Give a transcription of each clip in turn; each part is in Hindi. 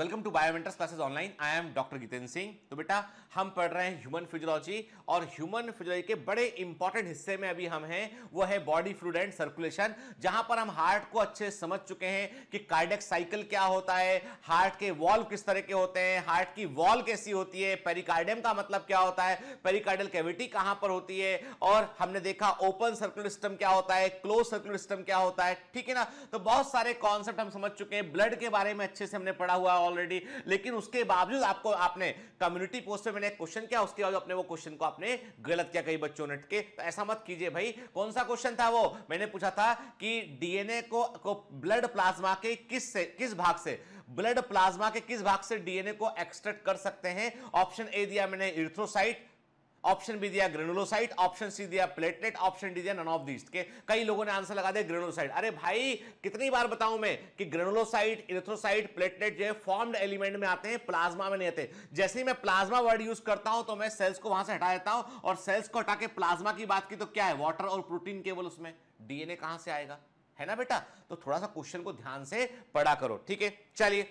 Welcome to Biomentors classes online I am doctor Jitendra Singh तो बेटा हम पढ़ रहे हैं ह्यूमन फिजियोलॉजी और ह्यूमन फिजियोलॉजी के बड़े इंपॉर्टेंट हिस्से में अभी हम हैं वो है बॉडी फ्लूड एंड सर्कुलेशन जहां पर हम हार्ट को अच्छे समझ चुके हैं कि कार्डियक साइकिल क्या होता है हार्ट के वॉल्व किस तरह के होते हैं हार्ट की वॉल कैसी होती है पेरिकार्डियम का मतलब क्या होता है पेरिकार्डियल कैविटी कहां पर होती है और हमने देखा ओपन सर्कुलर सिस्टम क्या होता है क्लोज सर्कुलर सिस्टम क्या होता है ठीक है ना तो बहुत सारे कॉन्सेप्ट हम समझ चुके हैं ब्लड के बारे में अच्छे से हमने पढ़ा हुआ और ऑलरेडी लेकिन उसके बावजूद आपको आपने कम्युनिटी पोस्ट पे मैंने क्वेश्चन किया उसके बाद अपने वो क्वेश्चन को आपने गलत किया कई बच्चों ने के तो ऐसा मत कीजिए भाई कौन सा क्वेश्चन था वो मैंने पूछा था कि डीएनए को, को ब्लड प्लाज्मा के किस से किस भाग से ब्लड प्लाज्मा के किस भाग से डीएनए को एक्सट्रैक्ट कर सकते हैं ऑप्शन ए दिया मैंने इर्थ्रोसाइट ऑप्शन भी दिया ग्रेनुलोसाइट ऑप्शन सी दिया प्लेटलेट ऑप्शन डी दिया नन ऑफ दिस के कई लोगों ने आंसर लगा दिया ग्रेनुलोसाइट अरे भाई कितनी बार बताऊं मैं कि ग्रेनुलोसाइट इलेक्ट्रोसाइट प्लेटलेट जो है फॉर्म्ड एलिमेंट में आते हैं प्लाज्मा में नहीं आते जैसे ही मैं प्लाज्मा वर्ड यूज करता हूं तो मैं सेल्स को वहां से हटा देता हूं और सेल्स को हटा के प्लाज्मा की बात की तो क्या है वाटर और प्रोटीन केवल उसमें डीएनए कहां से आएगा है ना बेटा तो थोड़ा सा क्वेश्चन को ध्यान से पढ़ा करो ठीक है चलिए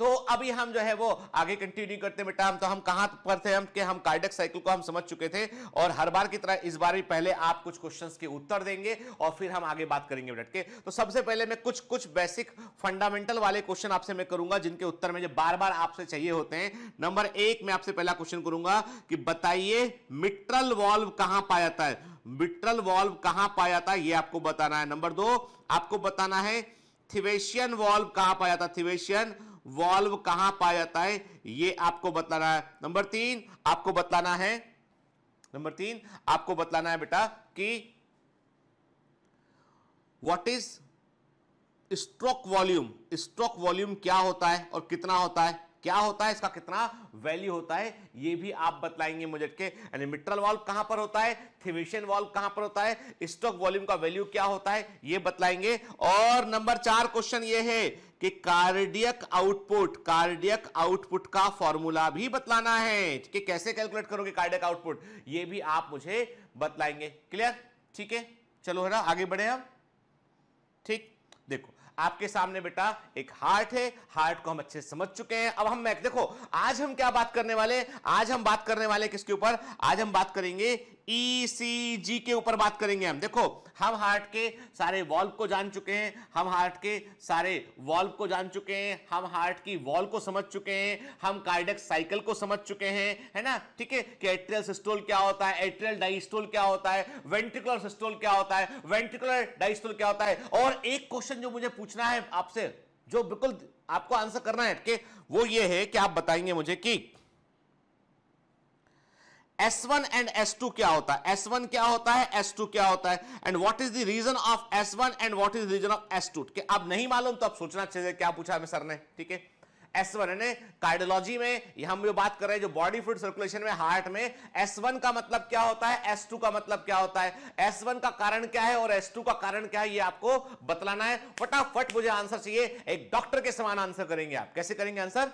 तो अभी हम जो है वो आगे कंटिन्यू करते बेटा हम तो हम कहां पर थे हम के हम कार्डक साइकिल को हम समझ चुके थे और हर बार की तरह इस बार भी पहले आप कुछ क्वेश्चंस के उत्तर देंगे और फिर हम आगे बात करेंगे बेटा के तो सबसे पहले मैं कुछ कुछ बेसिक फंडामेंटल वाले क्वेश्चन आपसे मैं करूंगा जिनके उत्तर में जो बार बार आपसे चाहिए होते हैं नंबर एक मैं आपसे पहला क्वेश्चन करूंगा कि बताइए मिट्रल वॉल्व कहां पाया जाता है मिट्रल वॉल्व कहां पाया जाता है ये आपको बताना है नंबर दो आपको बताना है थिवेशियन वॉल्व कहां पाया जाता है थिवेशियन वॉल्व कहां पाया जाता है ये आपको बताना है नंबर तीन आपको बताना है नंबर तीन आपको बताना है बेटा कि what is stroke volume stroke volume क्या होता है और कितना होता है क्या होता है इसका कितना वैल्यू होता है ये भी आप बतलाएंगे मुझे के यानी मिट्रल वॉल्व कहां पर होता है थिमिशियन वॉल्व कहां पर होता है स्टॉक वॉल्यूम का वैल्यू क्या होता है ये बतलाएंगे और नंबर चार क्वेश्चन ये है कि कार्डियक आउटपुट कार्डियक आउटपुट का फॉर्मूला भी बतलाना है कि कैसे कैलकुलेट करोगे कार्डियक आउटपुट ये भी आप मुझे बतलाएंगे क्लियर ठीक है चलो है ना आगे बढ़े हम ठीक देखो आपके सामने बेटा एक हार्ट है हार्ट को हम अच्छे समझ चुके हैं अब हम देखो आज हम क्या बात करने वाले आज हम बात करने वाले किसके ऊपर आज हम बात करेंगे ईसीजी e के ऊपर बात करेंगे हम देखो हम हार्ट के सारे वॉल्व को जान चुके हैं हम हार्ट के सारे वॉल्व को जान चुके हैं हम हार्ट की वॉल को समझ चुके हैं हम कार्डक साइकिल को समझ चुके हैं है ना ठीक है कि एट्रियल सिस्टोल क्या होता है एट्रियल डाइस्टोल क्या होता है वेंट्रिकुलर सिस्टोल क्या होता है वेंट्रिकुलर डाइस्टोल क्या होता है और एक क्वेश्चन जो मुझे पूछना है आपसे जो बिल्कुल आपको आंसर करना है कि वो ये है कि आप बताएंगे मुझे कि S1 एंड S2 क्या होता है S1 क्या होता है S2 क्या होता है and what is the reason of S1 and what is reason of S2 के अब नहीं मालूम तो आप सोचना चाहिए क्या पूछा हमें सर ने ठीक है S1 यानी कार्डियोलॉजी में हम जो बात कर रहे हैं जो बॉडी फ्लूड सर्कुलेशन में हार्ट में S1 का मतलब क्या होता है S2 का मतलब क्या होता है S1 का कारण क्या है और S2 का कारण क्या है ये आपको बतलाना है फटाफट मुझे आंसर चाहिए एक डॉक्टर के समान आंसर करेंगे आप कैसे करेंगे आंसर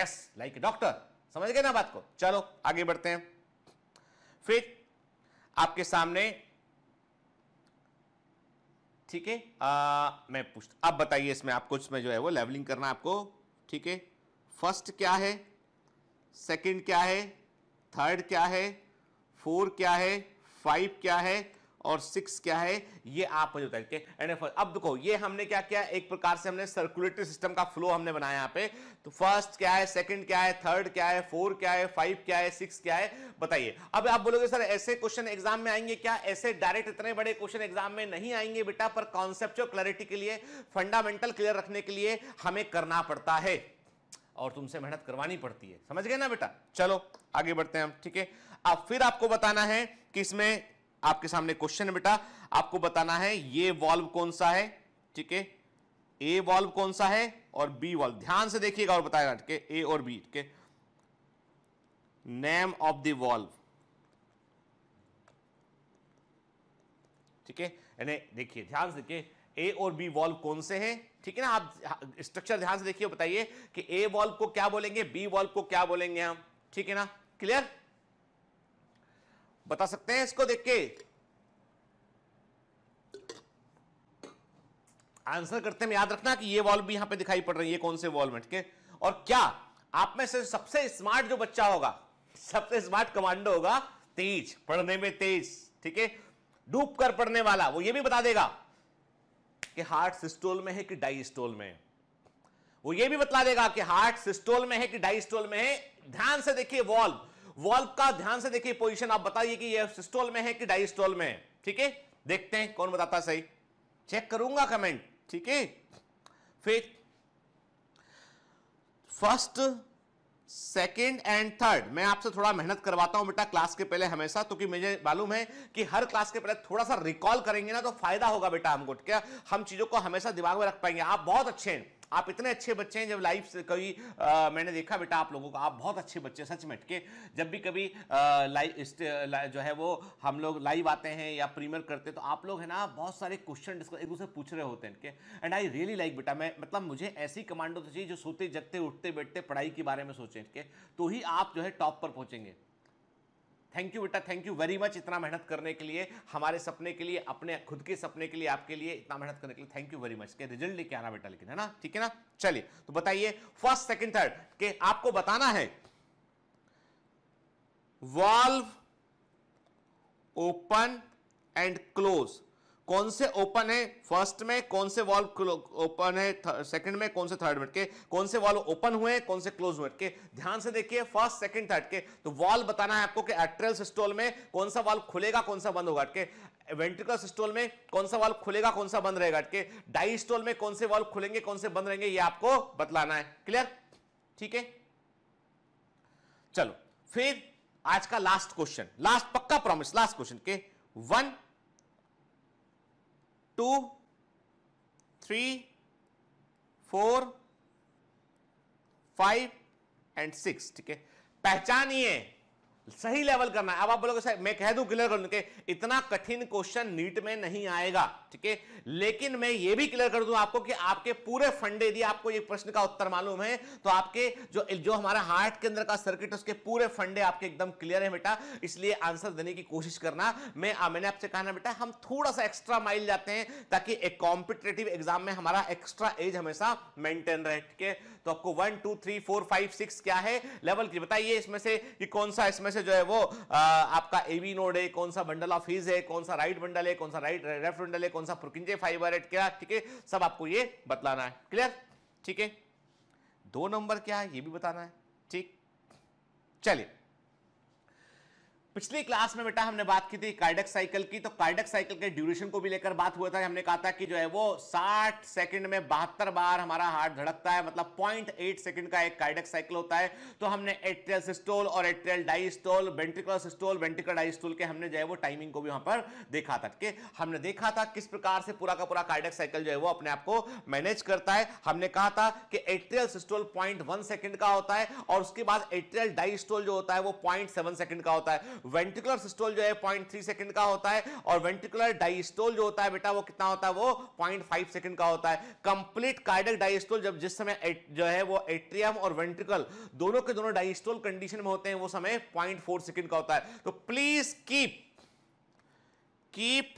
यस लाइक डॉक्टर समझ गए ना बात को चलो आगे बढ़ते हैं फिर आपके सामने ठीक है मैं पूछ अब बताइए इसमें आपको इसमें जो है वो लेवलिंग करना आपको ठीक है फर्स्ट क्या है सेकंड क्या है थर्ड क्या है फोर क्या है फाइव क्या है और सिक्स क्या है ये आप मुझे बताइए एंड अब देखो ये हमने क्या किया एक प्रकार से हमने सर्कुलेटरी सिस्टम का फ्लो हमने बनाया यहाँ पे तो फर्स्ट क्या है सेकंड क्या है थर्ड क्या है फोर क्या है फाइव क्या है सिक्स क्या है बताइए अब आप बोलोगे सर ऐसे क्वेश्चन एग्जाम में आएंगे क्या ऐसे डायरेक्ट इतने बड़े क्वेश्चन एग्जाम में नहीं आएंगे बेटा पर कॉन्सेप्ट क्लैरिटी के लिए फंडामेंटल क्लियर रखने के लिए हमें करना पड़ता है और तुमसे मेहनत करवानी पड़ती है समझ गए ना बेटा चलो आगे बढ़ते हैं हम ठीक है अब फिर आपको बताना है कि इसमें आपके सामने क्वेश्चन है बेटा आपको बताना है ये वॉल्व कौन सा है ठीक है ए वॉल्व कौन सा है और बी वॉल्व ध्यान से देखिएगा और बताएगा ठीक है ए और बी ठीक है नेम ऑफ द वॉल्व ठीक है यानी देखिए ध्यान से देखिए ए और बी वॉल्व कौन से हैं ठीक है ना आप स्ट्रक्चर ध्यान से देखिए बताइए कि ए वॉल्व को क्या बोलेंगे बी वॉल्व को क्या बोलेंगे हम ठीक है ना क्लियर बता सकते हैं इसको देख के आंसर करते में याद रखना कि ये वॉल्व भी यहां पे दिखाई पड़ रही है कौन से वॉल्व के और क्या आप में से सबसे स्मार्ट जो बच्चा होगा सबसे स्मार्ट कमांडो होगा तेज पढ़ने में तेज ठीक है डूब कर पढ़ने वाला वो ये भी बता देगा कि हार्ट सिस्टोल में है कि डाइस्टोल में वो ये भी बता देगा कि हार्ट सिस्टोल में है कि डाइस्टोल में है ध्यान से देखिए वॉल्व वॉल्व का ध्यान से देखिए पोजीशन आप बताइए कि यह सिस्टोल में है कि डाइस्टोल में ठीक है देखते हैं कौन बताता सही चेक करूंगा कमेंट ठीक है फिर फर्स्ट सेकेंड एंड थर्ड मैं आपसे थोड़ा मेहनत करवाता हूं बेटा क्लास के पहले हमेशा क्योंकि तो मुझे मालूम है कि हर क्लास के पहले थोड़ा सा रिकॉल करेंगे ना तो फायदा होगा बेटा हमको ठीक है हम चीजों को हमेशा दिमाग में रख पाएंगे आप बहुत अच्छे हैं आप इतने अच्छे बच्चे हैं जब लाइफ से कभी आ, मैंने देखा बेटा आप लोगों को आप बहुत अच्छे बच्चे सच में के जब भी कभी लाइव जो है वो हम लोग लाइव आते हैं या प्रीमियर करते तो आप लोग है ना बहुत सारे क्वेश्चन एक दूसरे पूछ रहे होते हैं इनके एंड आई रियली लाइक बेटा मैं मतलब मुझे ऐसी कमांडो तो चाहिए जो सोते जगते उठते बैठते पढ़ाई के बारे में सोचें इनके तो ही आप जो है टॉप पर पहुँचेंगे थैंक यू बेटा थैंक यू वेरी मच इतना मेहनत करने के लिए हमारे सपने के लिए अपने खुद के सपने के लिए आपके लिए इतना मेहनत करने के लिए थैंक यू वेरी मच के रिजल्ट लेके आना बेटा लेकिन है ना ठीक है ना चलिए तो बताइए फर्स्ट सेकंड थर्ड के आपको बताना है वॉल्व ओपन एंड क्लोज कौन से ओपन है फर्स्ट में कौन से वॉल्व ओपन है सेकंड में कौन से थर्ड में के कौन से वॉल्व ओपन हुए हैं कौन से क्लोज हुए के ध्यान से देखिए फर्स्ट सेकंड थर्ड के तो वॉल्व बताना है आपको कि एट्रियल सिस्टोल में कौन सा वाल्व खुलेगा कौन सा बंद होगा के वेंट्रिकल सिस्टोल में कौन सा वाल्व खुलेगा कौन सा बंद रहेगा के डाइस्टोल में कौन से वाल्व खुलेंगे कौन से बंद रहेंगे ये आपको बतलाना है क्लियर ठीक है चलो फिर आज का लास्ट क्वेश्चन लास्ट पक्का प्रॉमिस लास्ट क्वेश्चन के one two three four five and six ठीक है पहचानिए सही लेवल करना है अब आप बोलोगे सर मैं कह दूं क्लियर कर दूं कि इतना कठिन क्वेश्चन नीट में नहीं आएगा ठीक है लेकिन मैं ये भी क्लियर कर दूं आपको कि आपके पूरे फंडे यदि आपको ये प्रश्न का उत्तर मालूम है तो आपके जो जो हमारा हार्ट के अंदर का सर्किट उसके पूरे फंडे आपके एकदम क्लियर है बेटा इसलिए आंसर देने की कोशिश करना मैं मैंने आपसे कहा ना बेटा हम थोड़ा सा एक्स्ट्रा माइल जाते हैं ताकि एक कॉम्पिटेटिव एग्जाम में हमारा एक्स्ट्रा एज हमेशा मेंटेन रहे ठीक है तो आपको one two three four five six क्या है लेवल की बताइए इसमें से कौन सा इसमें से से जो है वो आ, आपका एवी नोड है कौन सा बंडल ऑफ फीस है कौन सा राइट बंडल है कौन सा राइट लेफ्ट बंडल है कौन सा प्रकिंजे फाइबर है क्या ठीक है सब आपको ये बतलाना है क्लियर ठीक है दो नंबर क्या है ये भी बताना है ठीक चलिए पिछली क्लास में बेटा हमने बात की थी कार्डक साइकिल की तो कार्डक साइकिल के ड्यूरेशन को भी लेकर बात हुआ था हमने कहा था कि जो है वो 60 सेकंड में बहत्तर बार हमारा हार्ट धड़कता है मतलब 0.8 सेकंड का एक कार्डक साइकिल होता है तो हमने एट्रियल सिस्टोल और atrial diastole ventricular systole ventricular diastole के हमने जो है वो टाइमिंग को भी वहां पर देखा था कि हमने देखा था किस प्रकार से पूरा का पूरा कार्डक साइकिल जो है वो अपने आप को मैनेज करता है हमने कहा था कि एट्रियल सिस्टोल पॉइंट सेकंड का होता है और उसके बाद एट्रियल डाइस्टोल जो होता है वो पॉइंट सेकंड का होता है वेंटिकुलर सिस्टोल जो है पॉइंट थ्री सेकेंड का होता है और वेंटिकुलर डाइस्टोल जो होता है बेटा वो कितना होता है वो पॉइंट फाइव सेकेंड का होता है कंप्लीट कार्डक डाइस्टोल जब जिस समय जो है वो एट्रियम और वेंट्रिकल दोनों के दोनों डाइस्टोल कंडीशन में होते हैं वो समय पॉइंट फोर सेकेंड का होता है तो please keep keep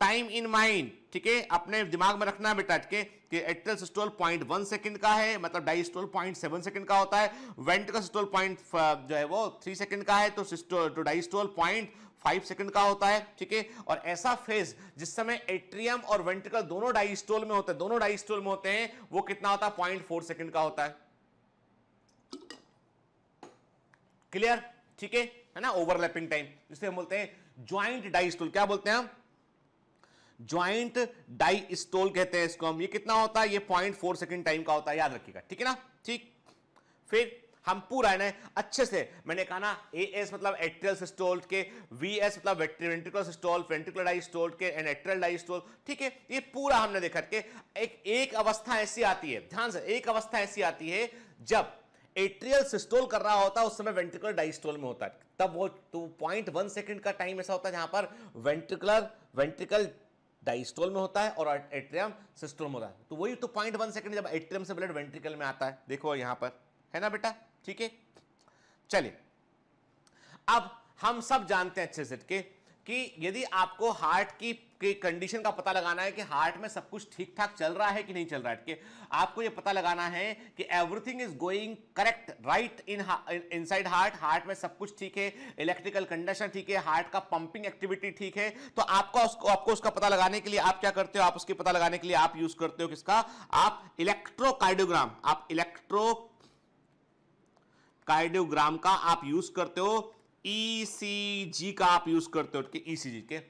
time in mind ठीक है अपने दिमाग में रखना बेटा ठीक है कि atrial systole point one second का है मतलब डाइस्टोल पॉइंट सेवन सेकंड का होता है वेंट का सिस्टोल पॉइंट जो है वो थ्री सेकंड का है तो सिस्टोल तो डाइस्टोल पॉइंट फाइव सेकंड का होता है ठीक है और ऐसा फेज जिस समय एट्रियम और वेंटिकल दोनों डाइस्टोल में होते हैं दोनों डाइस्टोल में होते हैं वो कितना होता है पॉइंट फोर सेकंड का होता है क्लियर ठीक है है ना ओवरलैपिंग टाइम जिसे हम बोलते हैं ज्वाइंट डाइस्टोल क्या बोलते हैं हम ज्वाइंट डाई स्टोल कहते हैं इसको हम ये कितना होता है ये पॉइंट फोर सेकेंड टाइम का होता है याद रखिएगा ठीक है ना ठीक फिर हम पूरा है ना अच्छे से मैंने कहा ना ए एस मतलब एट्रियल सिस्टोल के वी एस मतलब वेंट्रिकुलर सिस्टोल वेंट्रिकुलर डाइस्टोल के एंड एट्रियल डाइस्टोल ठीक है ये पूरा हमने देखा के एक एक अवस्था ऐसी आती है ध्यान से एक अवस्था ऐसी आती है जब एट्रियल सिस्टोल कर रहा होता है उस समय वेंट्रिकुलर डाइस्टोल में होता है तब वो तो पॉइंट वन सेकेंड का टाइम ऐसा होता है जहां पर वेंट्रिकुलर वेंट्रिकल डाइस्टोल में होता है और एट्रियम सिस्टोल में होता है तो वही तो पॉइंट वन सेकेंड जब एट्रियम से ब्लड वेंट्रिकल में आता है देखो यहां पर है ना बेटा ठीक है चलिए अब हम सब जानते हैं अच्छे से कि यदि आपको हार्ट की कंडीशन का पता लगाना है कि हार्ट में सब कुछ ठीक ठाक चल रहा है कि नहीं चल रहा है कि आपको यह पता लगाना है कि everything is going correct right in inside heart heart में सब कुछ ठीक है इलेक्ट्रिकल कंडीशन ठीक है हार्ट का पंपिंग एक्टिविटी ठीक है तो आपका उसको आपको उसका पता लगाने के लिए आप क्या करते हो आप उसके पता लगाने के लिए आप यूज करते हो किसका आप इलेक्ट्रोकार्डियोग्राम आप इलेक्ट्रो कार्डियोग्राम का आप यूज करते हो ईसीजी e का आप यूज करते हो कि ईसीजी के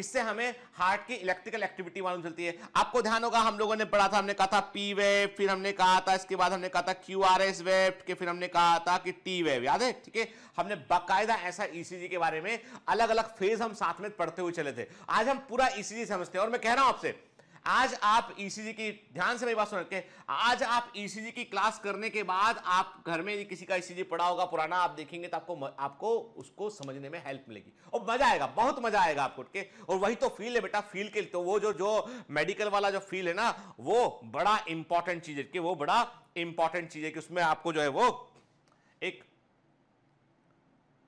इससे हमें हार्ट की इलेक्ट्रिकल एक्टिविटी मालूम चलती है आपको ध्यान होगा हम लोगों ने पढ़ा था हमने कहा था पी वेव फिर हमने कहा था इसके बाद हमने कहा था क्यू आर एस वेव के फिर हमने कहा था कि टी वेव याद है ठीक है हमने बाकायदा ऐसा ईसीजी e के बारे में अलग अलग फेज हम साथ में पढ़ते हुए चले थे आज हम पूरा ईसीजी e समझते हैं और मैं कह रहा हूं आपसे आज आप ईसीजी e की ध्यान से मेरी बात सुन रखे आज आप ईसीजी e की क्लास करने के बाद आप घर में किसी का ईसीजी e पढ़ा होगा पुराना आप देखेंगे तो आपको आपको उसको समझने में हेल्प मिलेगी और मजा आएगा बहुत मजा आएगा आपको के और वही तो फील है बेटा फील के तो वो जो जो मेडिकल वाला जो फील है ना वो बड़ा इंपॉर्टेंट चीज है कि वो बड़ा इंपॉर्टेंट चीज है कि उसमें आपको जो है वो एक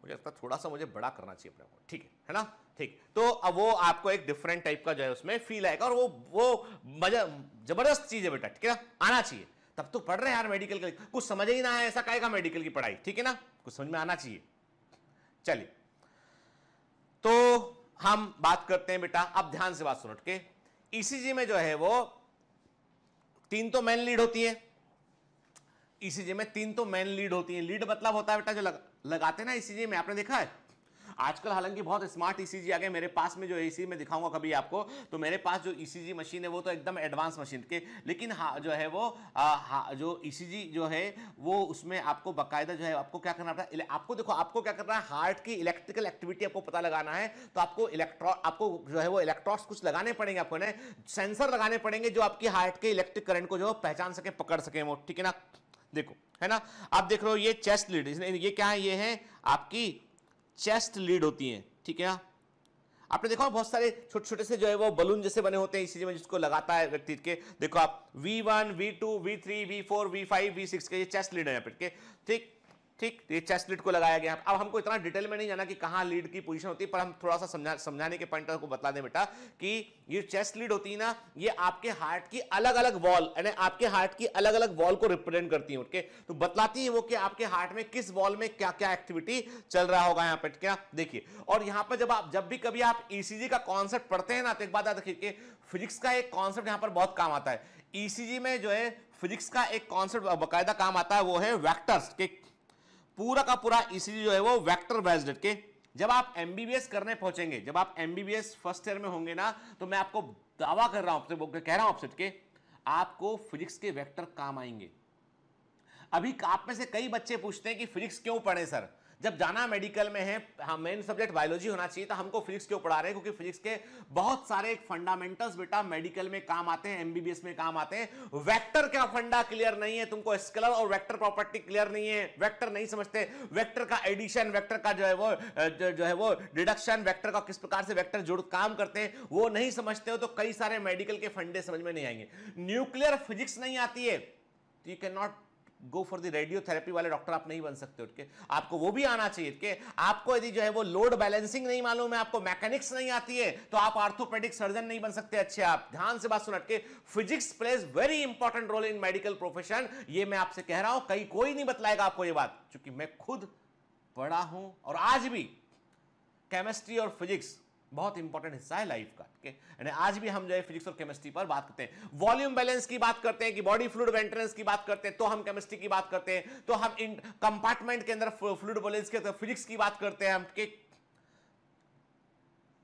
मुझे लगता है थोड़ा सा मुझे बड़ा करना चाहिए अपने को ठीक है है ना ठीक तो अब वो आपको एक डिफरेंट टाइप का जो है उसमें फील आएगा और वो वो मजा जबरदस्त चीज़ है बेटा ठीक है ना आना चाहिए तब तो पढ़ रहे हैं यार मेडिकल का कुछ समझ ही ना है ऐसा कहेगा मेडिकल की पढ़ाई ठीक है ना कुछ समझ में आना चाहिए चलिए तो हम बात करते हैं बेटा अब ध्यान से बात सुनो के ईसीजी e में जो है वो तीन तो मेन लीड होती है ईसीजी e में तीन तो मेन लीड होती है लीड मतलब होता है बेटा जो लग, लगाते ना ईसीजी e में आपने देखा है आजकल हालांकि बहुत स्मार्ट ईसीजी e आ गए मेरे पास में जो एसी में दिखाऊंगा कभी आपको तो मेरे पास जो ईसीजी मशीन है वो तो एकदम एडवांस मशीन के लेकिन हाँ जो है वो आ, हा, जो ईसीजी जो है वो उसमें आपको बकायदा जो है आपको क्या करना पड़ता है आपको देखो आपको क्या करना है हार्ट की इलेक्ट्रिकल एक्टिविटी आपको पता लगाना है तो आपको इलेक्ट्रॉ आपको जो है वो इलेक्ट्रॉस कुछ लगाने पड़ेंगे आपको ना सेंसर लगाने पड़ेंगे जो आपकी हार्ट के इलेक्ट्रिक करंट को जो पहचान सके पकड़ सके वो ठीक है ना देखो है ना आप देख रहे हो ये चेस्ट लीड ये क्या है ये है आपकी चेस्ट लीड होती है ठीक है ना आपने देखा बहुत सारे छोटे छोटे से जो है वो बलून जैसे बने होते हैं इसी में जिसको लगाता है व्यक्ति के देखो आप V1, V2, V3, V4, V5, V6 के ये चेस्ट लीड है यहाँ पे ठीक ठीक ये चेस्ट लीड को लगाया गया अब हमको इतना डिटेल में नहीं जाना कि कहाँ लीड की पोजीशन होती है पर हम थोड़ा सा समझा समझाने के पॉइंट को बता दें बेटा कि ये चेस्ट लीड होती है ना ये आपके हार्ट की अलग अलग वॉल यानी आपके हार्ट की अलग अलग वॉल को रिप्रेजेंट करती है ओके तो बतलाती है वो कि आपके हार्ट में किस वॉल में क्या क्या एक्टिविटी चल रहा होगा यहाँ पे क्या देखिए और यहाँ पर जब आप जब भी कभी आप ई e का कॉन्सेप्ट पढ़ते हैं ना तो एक बात देखिए फिजिक्स का एक कॉन्सेप्ट यहाँ पर बहुत काम आता है ईसीजी e में जो है फिजिक्स का एक कॉन्सेप्ट बकायदा काम आता है वो है वैक्टर्स के पूरा का पूरा ईसीजी जो है वो वैक्टर बेस्ड के जब आप एमबीबीएस करने पहुंचेंगे जब आप एमबीबीएस फर्स्ट ईयर में होंगे ना तो मैं आपको दावा कर रहा हूं आपसे कह रहा हूं आपसे आपको फिजिक्स के वेक्टर काम आएंगे अभी आप में से कई बच्चे पूछते हैं कि फिजिक्स क्यों पढ़े सर जब जाना मेडिकल में है हम मेन सब्जेक्ट बायोलॉजी होना चाहिए तो हमको फिजिक्स क्यों पढ़ा रहे हैं क्योंकि फिजिक्स के बहुत सारे फंडामेंटल्स बेटा मेडिकल में काम आते हैं एमबीबीएस में काम आते हैं वेक्टर का फंडा क्लियर नहीं है तुमको स्केलर और वेक्टर प्रॉपर्टी क्लियर नहीं है वेक्टर नहीं समझते वेक्टर का एडिशन वेक्टर का जो है वो जो है वो डिडक्शन वेक्टर का किस प्रकार से वेक्टर जुड़ काम करते हैं वो नहीं समझते हो तो कई सारे मेडिकल के फंडे समझ में नहीं आएंगे न्यूक्लियर फिजिक्स नहीं आती है तो you can not go for the radiotherapy वाले डॉक्टर आप नहीं बन सकते उठ के आपको वो भी आना चाहिए के आपको यदि जो है वो लोड बैलेंसिंग नहीं मालूम है आपको मैकेनिक्स नहीं आती है तो आप आर्थोपेडिक सर्जन नहीं बन सकते अच्छे आप ध्यान से बात सुन के physics plays very important role in medical profession ये मैं आपसे कह रहा हूं कहीं कोई नहीं बतलाएगा आपको ये बात क्योंकि मैं खुद पढ़ा हूं और आज भी केमिस्ट्री और फिजिक्स बहुत इंपॉर्टेंट हिस्सा है लाइफ का ठीक है आज भी हम जो है फिजिक्स और केमिस्ट्री पर बात करते हैं वॉल्यूम बैलेंस की बात करते हैं कि बॉडी फ्लूड मेंटेनेंस की बात करते हैं तो हम केमिस्ट्री की बात करते हैं तो हम इन कंपार्टमेंट के अंदर फ्लूड बैलेंस के तो फिजिक्स की बात करते हैं हम के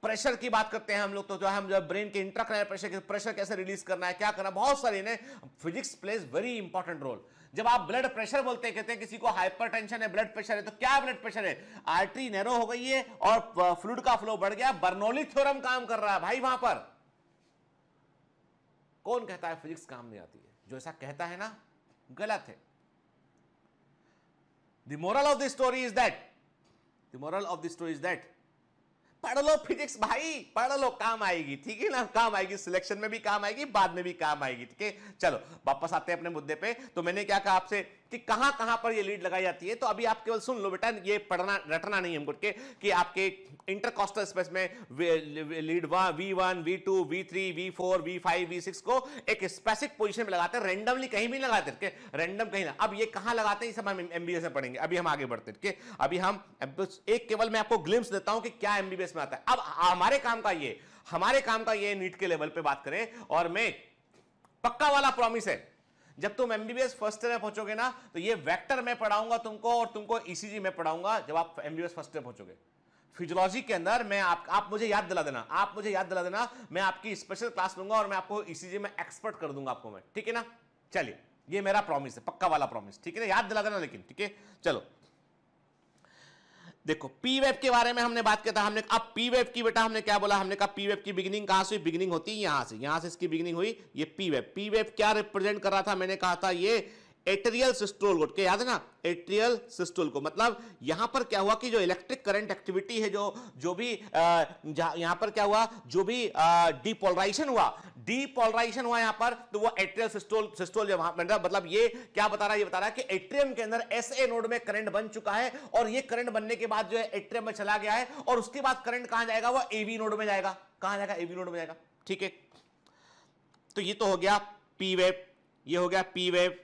प्रेशर की बात करते हैं हम लोग तो जो है हम जो ब्रेन के इंट्राक्रैनल प्रेशर के प्रेशर कैसे रिलीज करना है क्या करना बहुत सारे ने physics plays very important role जब आप ब्लड प्रेशर बोलते कहते हैं किसी को हाइपरटेंशन है ब्लड प्रेशर है तो क्या ब्लड प्रेशर है आर्टरी नैरो हो गई है और फ्लूड का फ्लो बढ़ गया बर्नोली थ्योरम काम कर रहा है भाई वहां पर कौन कहता है फिजिक्स काम नहीं आती है जो ऐसा कहता है ना गलत है the moral of the story is that the moral of the story is that पढ़ लो फिजिक्स भाई पढ़ लो काम आएगी ठीक है ना काम आएगी सिलेक्शन में भी काम आएगी बाद में भी काम आएगी ठीक है चलो वापस आते हैं अपने मुद्दे पे तो मैंने क्या कहा आपसे कि कहां कहां पर ये लीड लगाई जाती है तो अभी आप केवल सुन लो बेटा ये पढ़ना रटना नहीं हमको के कि आपके इंटरकॉस्टल स्पेस में lead one V one V two V three V four V five V six को एक स्पेसिफिक पोजिशन में लगाते हैं रेंडमली कहीं भी लगाते रेंडम कहीं अब ये कहां लगाते हैं सब हम एमबीबीएस में पढ़ेंगे अभी हम आगे बढ़ते हैं अभी हम तो एक केवल मैं आपको ग्लिम्स देता हूं कि क्या एमबीबीएस में आता है अब हमारे काम का ये हमारे काम का ये नीट के लेवल पे बात करें और मैं पक्का वाला प्रॉमिस है जब तुम एमबीबीएस फर्स्ट ईयर में पहुंचोगे ना तो ये वैक्टर में पढ़ाऊंगा तुमको और तुमको ईसीजी e में पढ़ाऊंगा जब आप एमबीबीएस फर्स्ट ईयर पहुंचोगे फिजियोलॉजी के अंदर मैं आप आप मुझे याद दिला देना आप मुझे याद दिला देना मैं आपकी स्पेशल क्लास लूंगा और मैं आपको ईसीजी e में एक्सपर्ट कर दूंगा आपको मैं ठीक है ना चलिए ये मेरा प्रॉमिस है पक्का वाला प्रॉमिस ठीक है ना याद दिला देना लेकिन ठीक है चलो देखो पी वेब के बारे में हमने बात किया था हमने अब पी वेब की बेटा हमने क्या बोला हमने कहा पी वेब की बिगिनिंग कहां से हुई बिगनिंग होती है यहां से यहां से इसकी बिगनिंग हुई ये पी वेब पी वेब क्या रिप्रेजेंट कर रहा था मैंने कहा था ये एट्रियल सिस्टोल को याद है ना एट्रियल सिस्टोल को मतलब यहां पर क्या हुआ कि जो इलेक्ट्रिक करंट एक्टिविटी है जो जो भी यहां पर क्या हुआ जो भी डिपोलराइजेशन हुआ डिपोलराइजेशन हुआ यहां पर तो वो एट्रियल सिस्टोल सिस्टोल मतलब ये क्या बता रहा है ये बता रहा है कि एट्रियम के अंदर एस नोड में करंट बन चुका है और ये करंट बनने के बाद जो है एट्रियम में चला गया है और उसके बाद करंट कहां जाएगा वो एवी नोड में जाएगा कहां जाएगा एवी नोड में जाएगा ठीक है तो ये तो हो गया पी वेव ये हो गया पी वेव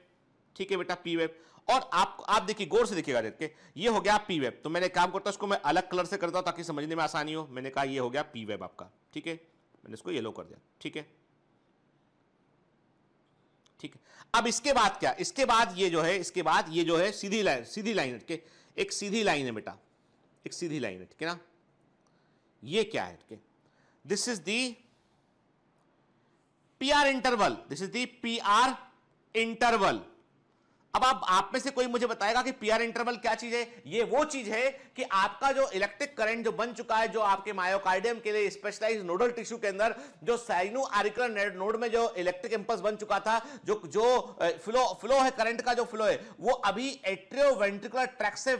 ठीक है बेटा पी वेब और आप आप देखिए गौर से देखिएगा देख के ये हो गया पी वेब तो मैंने काम करता हूँ इसको मैं अलग कलर से करता हूँ ताकि समझने में आसानी हो मैंने कहा ये हो गया पी वेब आपका ठीक है मैंने इसको येलो कर दिया ठीक है ठीक है अब इसके बाद क्या इसके बाद ये जो है इसके बाद ये जो है सीधी लाइन सीधी लाइन के एक सीधी लाइन है बेटा एक सीधी लाइन है ठीक है ना ये क्या है ठीक this is the P interval this is the P interval अब आप आप में से कोई मुझे बताएगा कि पीआर इंटरवल क्या चीज है ये वो चीज है कि आपका जो इलेक्ट्रिक करंट जो बन चुका है जो आपके मायोकार्डियम के लिए स्पेशलाइज नोडल टिश्यू के अंदर जो साइनो आरिकुलर नोड में जो इलेक्ट्रिक इंपल्स बन चुका था जो जो फ्लो फ्लो है करंट का जो फ्लो है वो अभी एट्रियो वेंट्रिकुलर ट्रैक से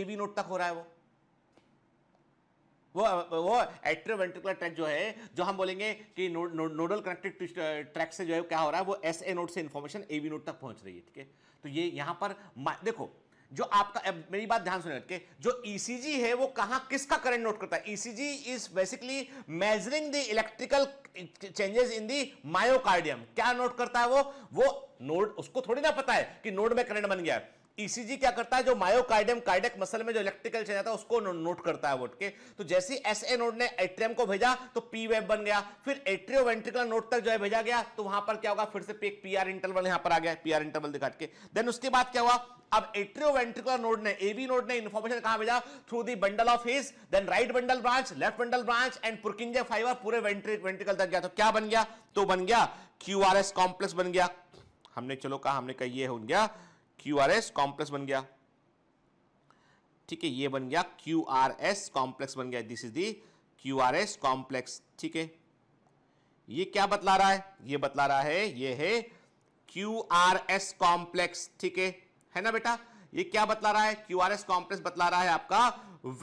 एवी नोड तक हो रहा है वो वो वो वेंट्रिकुलर ट्रैक जो है जो हम बोलेंगे कि नोडल कनेक्टेड ट्रैक से जो है क्या हो रहा है वो एस ए नोड से इंफॉर्मेशन एवी नोड तक पहुंच रही है ठीक है तो ये यहां पर देखो जो आपका मेरी बात ध्यान सुने के जो ईसीजी e है वो कहां किसका करंट नोट करता है ECG is basically measuring the electrical changes in the myocardium क्या नोट करता है वो वो नोड उसको थोड़ी ना पता है कि नोड में करंट बन गया है ईसीजी क्या करता है जो मायोकार्डियम कार्डियक मसल में जो इलेक्ट्रिकल चेंज आता है उसको नोट करता है वोट के तो जैसे एस ए नोट ने एट्रियम को भेजा तो पी वेब बन गया फिर एट्रियो वेंट्रिकल नोट तक जो है भेजा गया तो वहां पर क्या होगा फिर से पी आर इंटरवल यहां पर आ गया पी आर इंटरवल दिखा के देन उसके बाद क्या हुआ अब एट्रियो वेंट्रिकल नोड ने एबी नोड ने इन्फॉर्मेशन कहां भेजा through the bundle of His then right bundle branch left bundle branch and Purkinje fibre पूरे वेंट्रिकल तक गया तो क्या बन गया तो बन गया क्यू कॉम्प्लेक्स बन गया हमने चलो कहा हमने कही ये हो गया क्यू आर एस कॉम्प्लेक्स बन गया ठीक है ये बन गया क्यू आर एस कॉम्प्लेक्स बन गया this is the Q R S complex ठीक है ये क्या बतला रहा है ये बतला रहा है ये है क्यू आर एस कॉम्प्लेक्स ठीक है है ना बेटा ये क्या बतला रहा है क्यू आर एस कॉम्प्लेक्स बतला रहा है आपका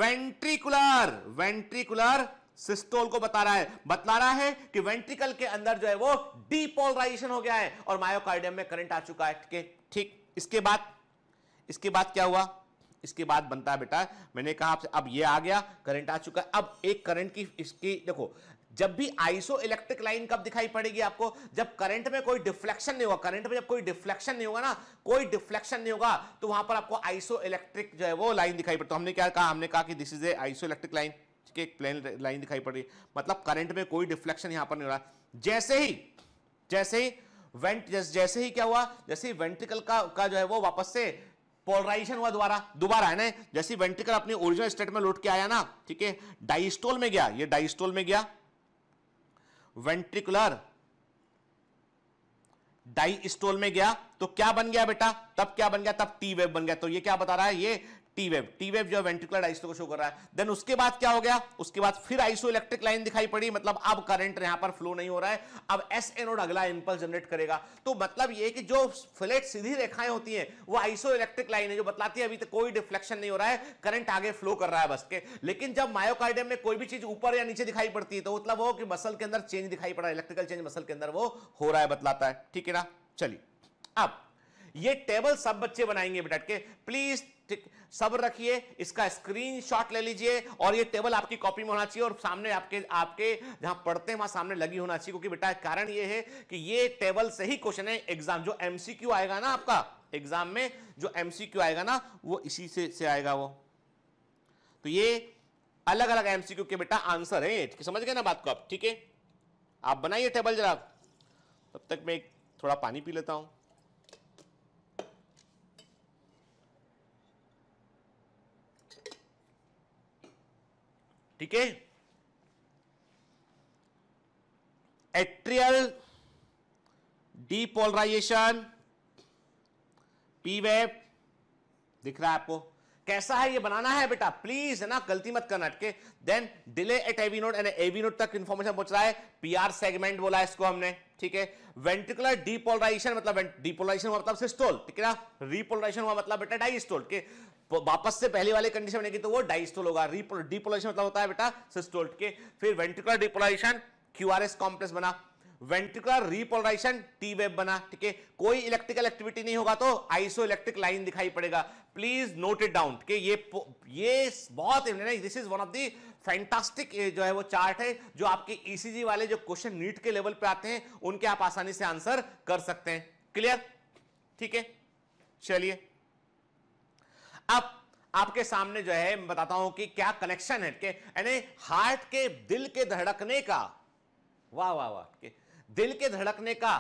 वेंट्रिकुलर वेंट्रिकुलर सिस्टोल को बता रहा है बतला रहा है कि वेंट्रिकल के अंदर जो है वो डीपोलराइजेशन हो गया है और मायोकार्डियम में करंट आ चुका है ठीक है ठीक इसके बाद इसके बाद क्या हुआ इसके बाद बनता है बेटा मैंने कहा आपसे अब ये आ गया करंट आ चुका है अब एक करंट की इसकी देखो जब भी आइसो इलेक्ट्रिक लाइन कब दिखाई पड़ेगी आपको जब करंट में कोई डिफ्लेक्शन नहीं होगा करंट में जब कोई डिफ्लेक्शन नहीं होगा ना कोई डिफ्लेक्शन नहीं होगा तो वहां पर आपको आइसो इलेक्ट्रिक जो है वो लाइन दिखाई पड़ती तो हमने क्या कहा हमने कहा कि this is a isoelectric line ठीक है एक प्लेन लाइन दिखाई पड़ रही मतलब करंट में कोई डिफ्लेक्शन यहां पर नहीं हो रहा जैसे ही जैसे ही वेंट जैसे ही क्या हुआ जैसे ही वेंट्रिकल का, का जो है वो वापस से पोलराइजेशन हुआ दोबारा दोबारा है ना जैसे वेंट्रिकल अपनी ओरिजिनल स्टेट में लौट के आया ना ठीक है डाइस्टोल में गया ये डाइस्टोल में गया वेंट्रिकुलर डाइस्टोल में गया तो क्या बन गया बेटा तब क्या बन गया तब टी वेव बन गया तो ये क्या बता रहा है ये टी वेव टी वेव जो है वेंटिकुलर आइसो को शो कर रहा है देन उसके बाद क्या हो गया उसके बाद फिर आइसो इलेक्ट्रिक लाइन दिखाई पड़ी मतलब अब करंट यहां पर फ्लो नहीं हो रहा है अब एस एनोड अगला इंपल्स जनरेट करेगा तो मतलब ये कि जो फ्लेट सीधी रेखाएं होती हैं वो आइसो इलेक्ट्रिक लाइन है जो बताती है अभी तक कोई डिफ्लेक्शन नहीं हो रहा है करंट आगे फ्लो कर रहा है बस के लेकिन जब मायोकार्डियम में कोई भी चीज ऊपर या नीचे दिखाई पड़ती है तो मतलब वो कि मसल के अंदर चेंज दिखाई पड़ रहा है इलेक्ट्रिकल चेंज मसल के अंदर वो हो रहा है बतलाता है ठीक है ना चलिए अब ये टेबल सब बच्चे बनाएंगे बैठ के प्लीज सब रखिए इसका स्क्रीनशॉट ले लीजिए और ये टेबल आपकी कॉपी में होना चाहिए और सामने आपके आपके जहां पढ़ते हैं वहां सामने लगी होना चाहिए क्योंकि बेटा कारण ये है कि ये टेबल से ही क्वेश्चन है एग्जाम जो एमसीक्यू आएगा ना आपका एग्जाम में जो एमसीक्यू आएगा ना वो इसी से, से आएगा वो तो ये अलग अलग एमसीक्यू के बेटा आंसर है समझ गए ना बात को आप ठीक है आप बनाइए टेबल जरा तब तक मैं थोड़ा पानी पी लेता हूं ठीक है एट्रियल डीपोलराइजेशन पी वेब दिख रहा है आपको कैसा है ये बनाना है बेटा प्लीज है ना गलती मत करना अटके then delay at AV node and AV node तक इन्फॉर्मेशन पहुंच रहा है पीआर सेगमेंट बोला है इसको हमने ठीक है वेंट्रिकुलर डीपोलराइजेशन मतलब डीपोलराइजेशन हुआ मतलब सिस्टोल ठीक है ना रीपोलराइजेशन हुआ मतलब बेटा डाइस्टोल के वापस से पहले वाले कंडीशन बनेगी तो वो डाइस्टोल होगा डीपोलराइजेशन मतलब होता है बेटा सिस्टोल के फिर वेंट्रिकुलर डीपोलराइजेशन क्यूआरएस कॉम्प्लेक्स बना वेंट्रिकुलर रिपोलराइजेशन टी वेव बना ठीक है कोई इलेक्ट्रिकल एक्टिविटी नहीं होगा तो आइसो इलेक्ट्रिक लाइन दिखाई पड़ेगा प्लीज नोट इट डाउन ठीक है ये ये बहुत this is one of the fantastic जो है वो चार्ट है जो आपके ईसीजी e वाले जो क्वेश्चन नीट के लेवल पे आते हैं उनके आप आसानी से आंसर कर सकते हैं क्लियर ठीक है चलिए अब आपके सामने जो है मैं बताता हूं कि क्या कनेक्शन है यानी हार्ट के दिल के धड़कने का वाह वाह वाह दिल के धड़कने का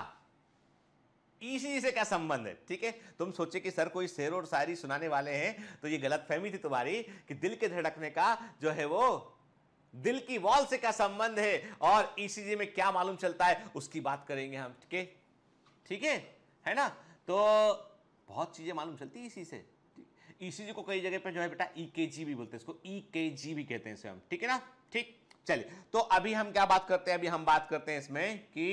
इसी से क्या संबंध है ठीक है तुम सोचे कि सर कोई शेर और शायरी सुनाने वाले हैं तो ये गलत फहमी थी तुम्हारी कि दिल के धड़कने का जो है वो दिल की वॉल से क्या संबंध है और ईसीजी में क्या मालूम चलता है उसकी बात करेंगे हम ठीक है ठीक है है ना तो बहुत चीज़ें मालूम चलती है इसी से ईसीजी को कई जगह पर जो है बेटा ईकेजी e भी बोलते हैं इसको ईकेजी e भी कहते हैं इसे हम ठीक है ना ठीक चलिए तो अभी हम क्या बात करते हैं अभी हम बात करते हैं इसमें कि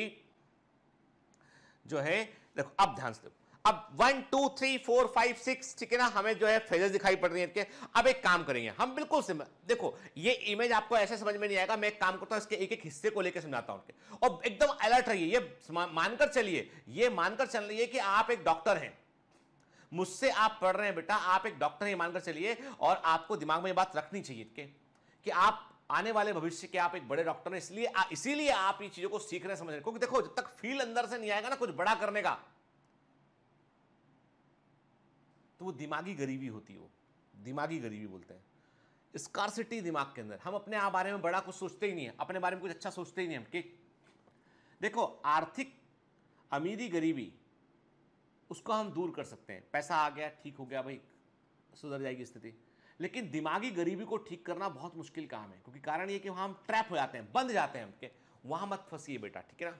जो है देखो अब ध्यान से अब one two three four five six ठीक है ना हमें जो है फेजेस दिखाई पड़ रही है इनके अब एक काम करेंगे हम बिल्कुल सिंपल देखो ये इमेज आपको ऐसे समझ में नहीं आएगा मैं एक काम करता हूं इसके एक एक हिस्से को लेकर समझाता हूं और एकदम अलर्ट रहिए ये मानकर चलिए ये मानकर चल रही है कि आप एक डॉक्टर हैं मुझसे आप पढ़ रहे हैं बेटा आप एक डॉक्टर ही मानकर चलिए और आपको दिमाग में ये बात रखनी चाहिए कि आप आने वाले भविष्य के आप एक बड़े डॉक्टर हैं इसलिए इसीलिए आप इस चीज़ों को सीख रहे समझ रहे क्योंकि देखो जब तक फील अंदर से नहीं आएगा ना कुछ बड़ा करने का तो वो दिमागी गरीबी होती है वो दिमागी गरीबी बोलते हैं स्कारसिटी दिमाग के अंदर हम अपने आप बारे में बड़ा कुछ सोचते ही नहीं है अपने बारे में कुछ अच्छा सोचते ही नहीं हम कि देखो आर्थिक अमीरी गरीबी उसको हम दूर कर सकते हैं पैसा आ गया ठीक हो गया भाई सुधर जाएगी स्थिति लेकिन दिमागी गरीबी को ठीक करना बहुत मुश्किल काम है क्योंकि कारण ये कि वहाँ हम ट्रैप हो जाते हैं बंद जाते हैं हम वहाँ मत फंसीए बेटा ठीक है ना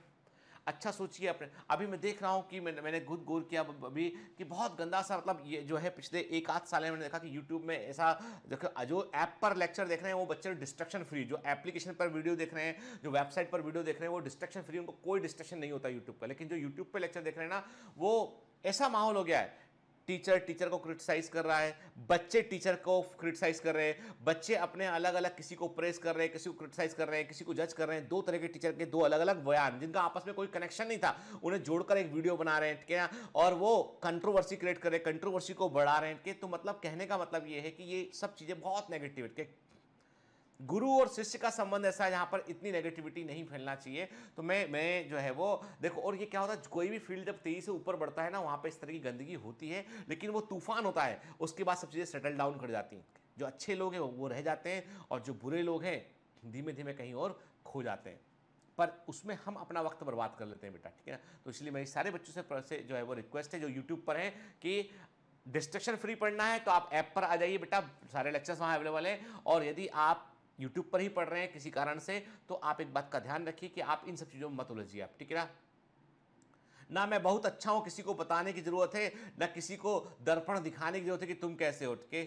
अच्छा सोचिए अपने अभी मैं देख रहा हूँ कि मैंने मैंने खुद गौर किया अभी कि बहुत गंदा सा मतलब ये जो है पिछले एक आध साल में मैंने देखा कि यूट्यूब में ऐसा देखो जो ऐप पर लेक्चर देख रहे हैं वो बच्चे डिस्ट्रक्शन फ्री जो एप्लीकेशन पर वीडियो देख रहे हैं जो वेबसाइट पर वीडियो देख रहे हैं वो डिस्ट्रक्शन फ्री उनको कोई डिस्ट्रक्शन नहीं होता यूट्यूब पर लेकिन जो यूट्यूब पर लेक्चर देख रहे हैं ना वो ऐसा माहौल हो गया है टीचर टीचर को क्रिटिसाइज कर रहा है बच्चे टीचर को क्रिटिसाइज कर रहे हैं बच्चे अपने अलग अलग किसी को प्रेस कर रहे हैं किसी को क्रिटिसाइज कर रहे हैं किसी को जज कर रहे हैं दो तरह के टीचर के दो अलग अलग बयान जिनका आपस में कोई कनेक्शन नहीं था उन्हें जोड़कर एक वीडियो बना रहे हैं ठीक है और वो कंट्रोवर्सी क्रिएट कर रहे हैं कंट्रोवर्सी को बढ़ा रहे हैं तो मतलब कहने का मतलब ये है कि ये सब चीज़ें बहुत नेगेटिव है गुरु और शिष्य का संबंध ऐसा है जहाँ पर इतनी नेगेटिविटी नहीं फैलना चाहिए तो मैं मैं जो है वो देखो और ये क्या होता है कोई भी फील्ड जब तेजी से ऊपर बढ़ता है ना वहाँ पर इस तरह की गंदगी होती है लेकिन वो तूफान होता है उसके बाद सब चीज़ें सेटल डाउन कर जाती हैं जो अच्छे लोग हैं वो रह जाते हैं और जो बुरे लोग हैं धीमे धीमे कहीं और खो जाते हैं पर उसमें हम अपना वक्त बर्बाद कर लेते हैं बेटा ठीक है तो इसलिए मेरी सारे बच्चों से, से जो है वो रिक्वेस्ट है जो यूट्यूब पर है कि डिस्ट्रक्शन फ्री पढ़ना है तो आप ऐप पर आ जाइए बेटा सारे लेक्चर्स वहाँ अवेलेबल हैं और यदि आप यूट्यूब पर ही पढ़ रहे हैं किसी कारण से तो आप एक बात का ध्यान रखिए कि आप इन सब चीज़ों में मत उलझिए आप ठीक है ना ना मैं बहुत अच्छा हूँ किसी को बताने की ज़रूरत है ना किसी को दर्पण दिखाने की ज़रूरत है कि तुम कैसे हो के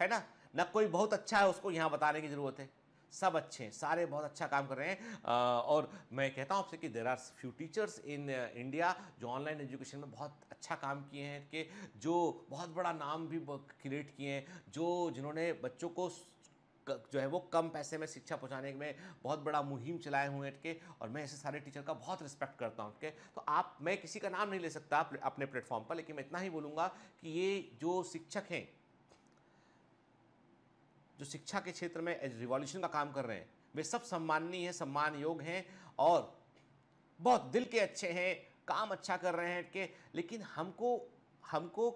है ना ना कोई बहुत अच्छा है उसको यहाँ बताने की ज़रूरत है सब अच्छे हैं सारे बहुत अच्छा काम कर रहे हैं और मैं कहता हूँ आपसे कि there are few teachers in India जो ऑनलाइन एजुकेशन में बहुत अच्छा काम किए हैं कि जो बहुत बड़ा नाम भी क्रिएट किए हैं जो जिन्होंने बच्चों को जो है वो कम पैसे में शिक्षा पहुँचाने में बहुत बड़ा मुहिम चलाए हुए हैं के और मैं ऐसे सारे टीचर का बहुत रिस्पेक्ट करता हूँ के तो आप मैं किसी का नाम नहीं ले सकता अपने प्लेटफॉर्म पर लेकिन मैं इतना ही बोलूँगा कि ये जो शिक्षक हैं जो शिक्षा के क्षेत्र में रिवॉल्यूशन का काम कर रहे हैं वे सब सम्माननीय हैं सम्मान योग हैं और बहुत दिल के अच्छे हैं काम अच्छा कर रहे हैं के लेकिन हमको हमको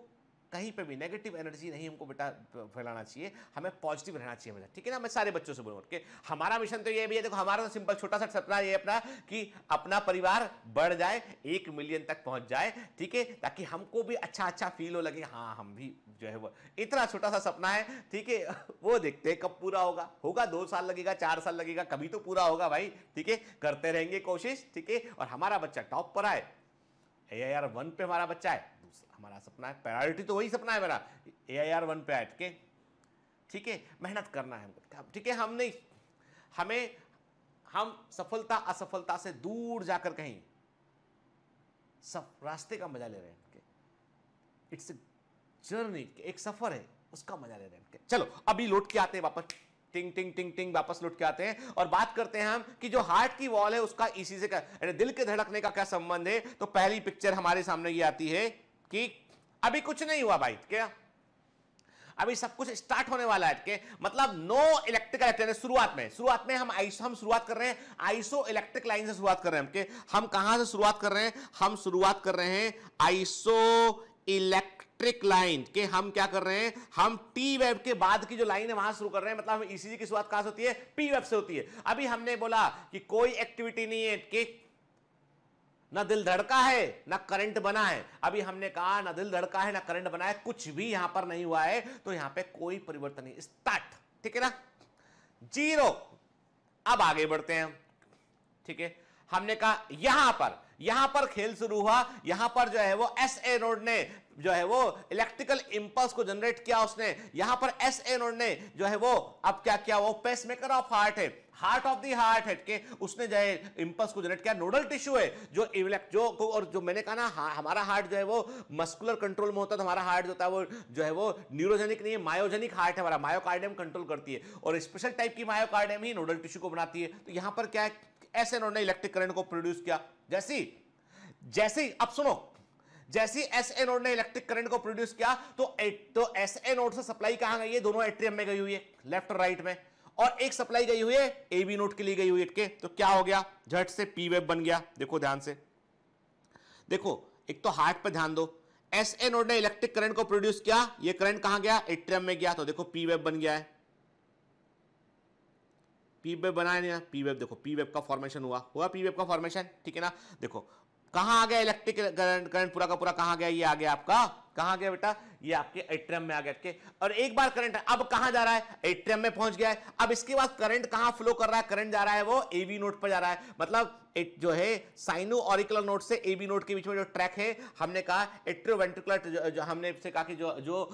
कहीं पर भी नेगेटिव एनर्जी नहीं हमको बेटा फैलाना चाहिए हमें पॉजिटिव रहना चाहिए हमेशा ठीक है ना मैं सारे बच्चों से बोलूँ उठ के हमारा मिशन तो ये भी है देखो हमारा तो सिंपल छोटा सा सपना ये अपना कि अपना परिवार बढ़ जाए एक मिलियन तक पहुँच जाए ठीक है ताकि हमको भी अच्छा अच्छा फील हो लगे हाँ हम भी जो है वो इतना छोटा सा सपना है ठीक है वो देखते हैं कब पूरा होगा होगा दो साल लगेगा चार साल लगेगा कभी तो पूरा होगा भाई ठीक है करते रहेंगे कोशिश ठीक है और हमारा बच्चा टॉप पर आए यार वन पे हमारा बच्चा है हमारा सपना है प्रायोरिटी तो वही सपना है मेरा ए आई आर वन पे के ठीक है मेहनत करना है हमको ठीक है हम नहीं हमें हम सफलता असफलता से दूर जाकर कहीं सब रास्ते का मजा ले रहे हैं इट्स ए जर्नी एक सफ़र है उसका मजा ले रहे हैं चलो अभी लौट के आते हैं वापस टिंग टिंग टिंग टिंग वापस लौट के आते हैं और बात करते हैं हम कि जो हार्ट की वॉल है उसका इसी से क्या दिल के धड़कने का क्या संबंध है तो पहली पिक्चर हमारे सामने ये आती है कि अभी कुछ नहीं हुआ भाई क्या अभी सब कुछ स्टार्ट होने वाला है के मतलब नो इलेक्ट्रिकल एक्टिव शुरुआत में शुरुआत में हम आइसो हम शुरुआत कर रहे हैं आइसो इलेक्ट्रिक लाइन से शुरुआत कर रहे हैं के हम कहां से शुरुआत कर रहे हैं हम शुरुआत कर रहे हैं आइसो इलेक्ट्रिक लाइन के हम क्या कर रहे हैं हम टी वेब के बाद की जो लाइन है वहां शुरू कर रहे हैं मतलब हम ईसीजी की शुरुआत कहां से होती है पी वेब से होती है अभी हमने बोला कि कोई एक्टिविटी नहीं है कि ना दिल धड़का है ना करंट बना है अभी हमने कहा ना दिल धड़का है ना करंट बना है कुछ भी यहां पर नहीं हुआ है तो यहां पे कोई परिवर्तन नहीं स्टार्ट ठीक है ना जीरो अब आगे बढ़ते हैं ठीक है हमने कहा यहां पर यहां पर खेल शुरू हुआ यहां पर जो है वो एस ए रोड ने जो है वो इलेक्ट्रिकल इंपल्स को जनरेट किया उसने यहां पर एस ए ने जो है वो अब क्या किया वो पेसमेकर ऑफ हार्ट है हार्ट ऑफ दी हार्ट है के उसने जो है इम्पल्स को जनरेट किया नोडल टिश्यू है जो इलेक्ट जो और जो मैंने कहा ना हा, हमारा हार्ट जो है वो मस्कुलर कंट्रोल में होता है तो हमारा हार्ट जो होता है वो जो है वो न्यूरोजेनिक नहीं है मायोजेनिक हार्ट है हमारा मायोकार्डियम कंट्रोल करती है और स्पेशल टाइप की मायोकार्डियम ही नोडल टिश्यू को बनाती है तो यहां पर क्या है ऐसे नोड इलेक्ट्रिक करंट को प्रोड्यूस किया जैसी जैसे ही अब सुनो जैसे एस ए नोड ने इलेक्ट्रिक करंट को प्रोड्यूस किया तो तो एस ए नोड से सप्लाई कहां गई है दोनों एट्रियम में गई हुई है लेफ्ट और राइट में और एक सप्लाई गई हुई है ए बी नोड के लिए गई हुई है तो क्या हो गया झट से पी वेब बन गया देखो ध्यान से देखो एक तो हार्ट पर ध्यान दो एस ए नोड ने इलेक्ट्रिक करंट को प्रोड्यूस किया ये करंट कहां गया एट्रियम में गया तो देखो पी वेब बन गया है पी वेब बनाया नहीं पी वेब देखो पी वेब का फॉर्मेशन हुआ हुआ पी वेब का फॉर्मेशन ठीक है ना देखो कहां आ गया इलेक्ट्रिक करंट करंट पूरा का पूरा कहां गया ये आ गया आपका कहां गया बेटा ये आपके एट्रियम में आ गया और एक बार करंट अब कहां जा रहा है एट्रियम में पहुंच गया है अब इसके बाद करंट कहां फ्लो कर रहा है करंट जा रहा है वो एवी नोट पर जा रहा है मतलब एक जो है साइनो ऑरिकुलर नोट से एबी नोट के बीच में जो ट्रैक है हमने कहा एट्रोवेंटिकुलर जो, जो हमने से कहा कि जो जो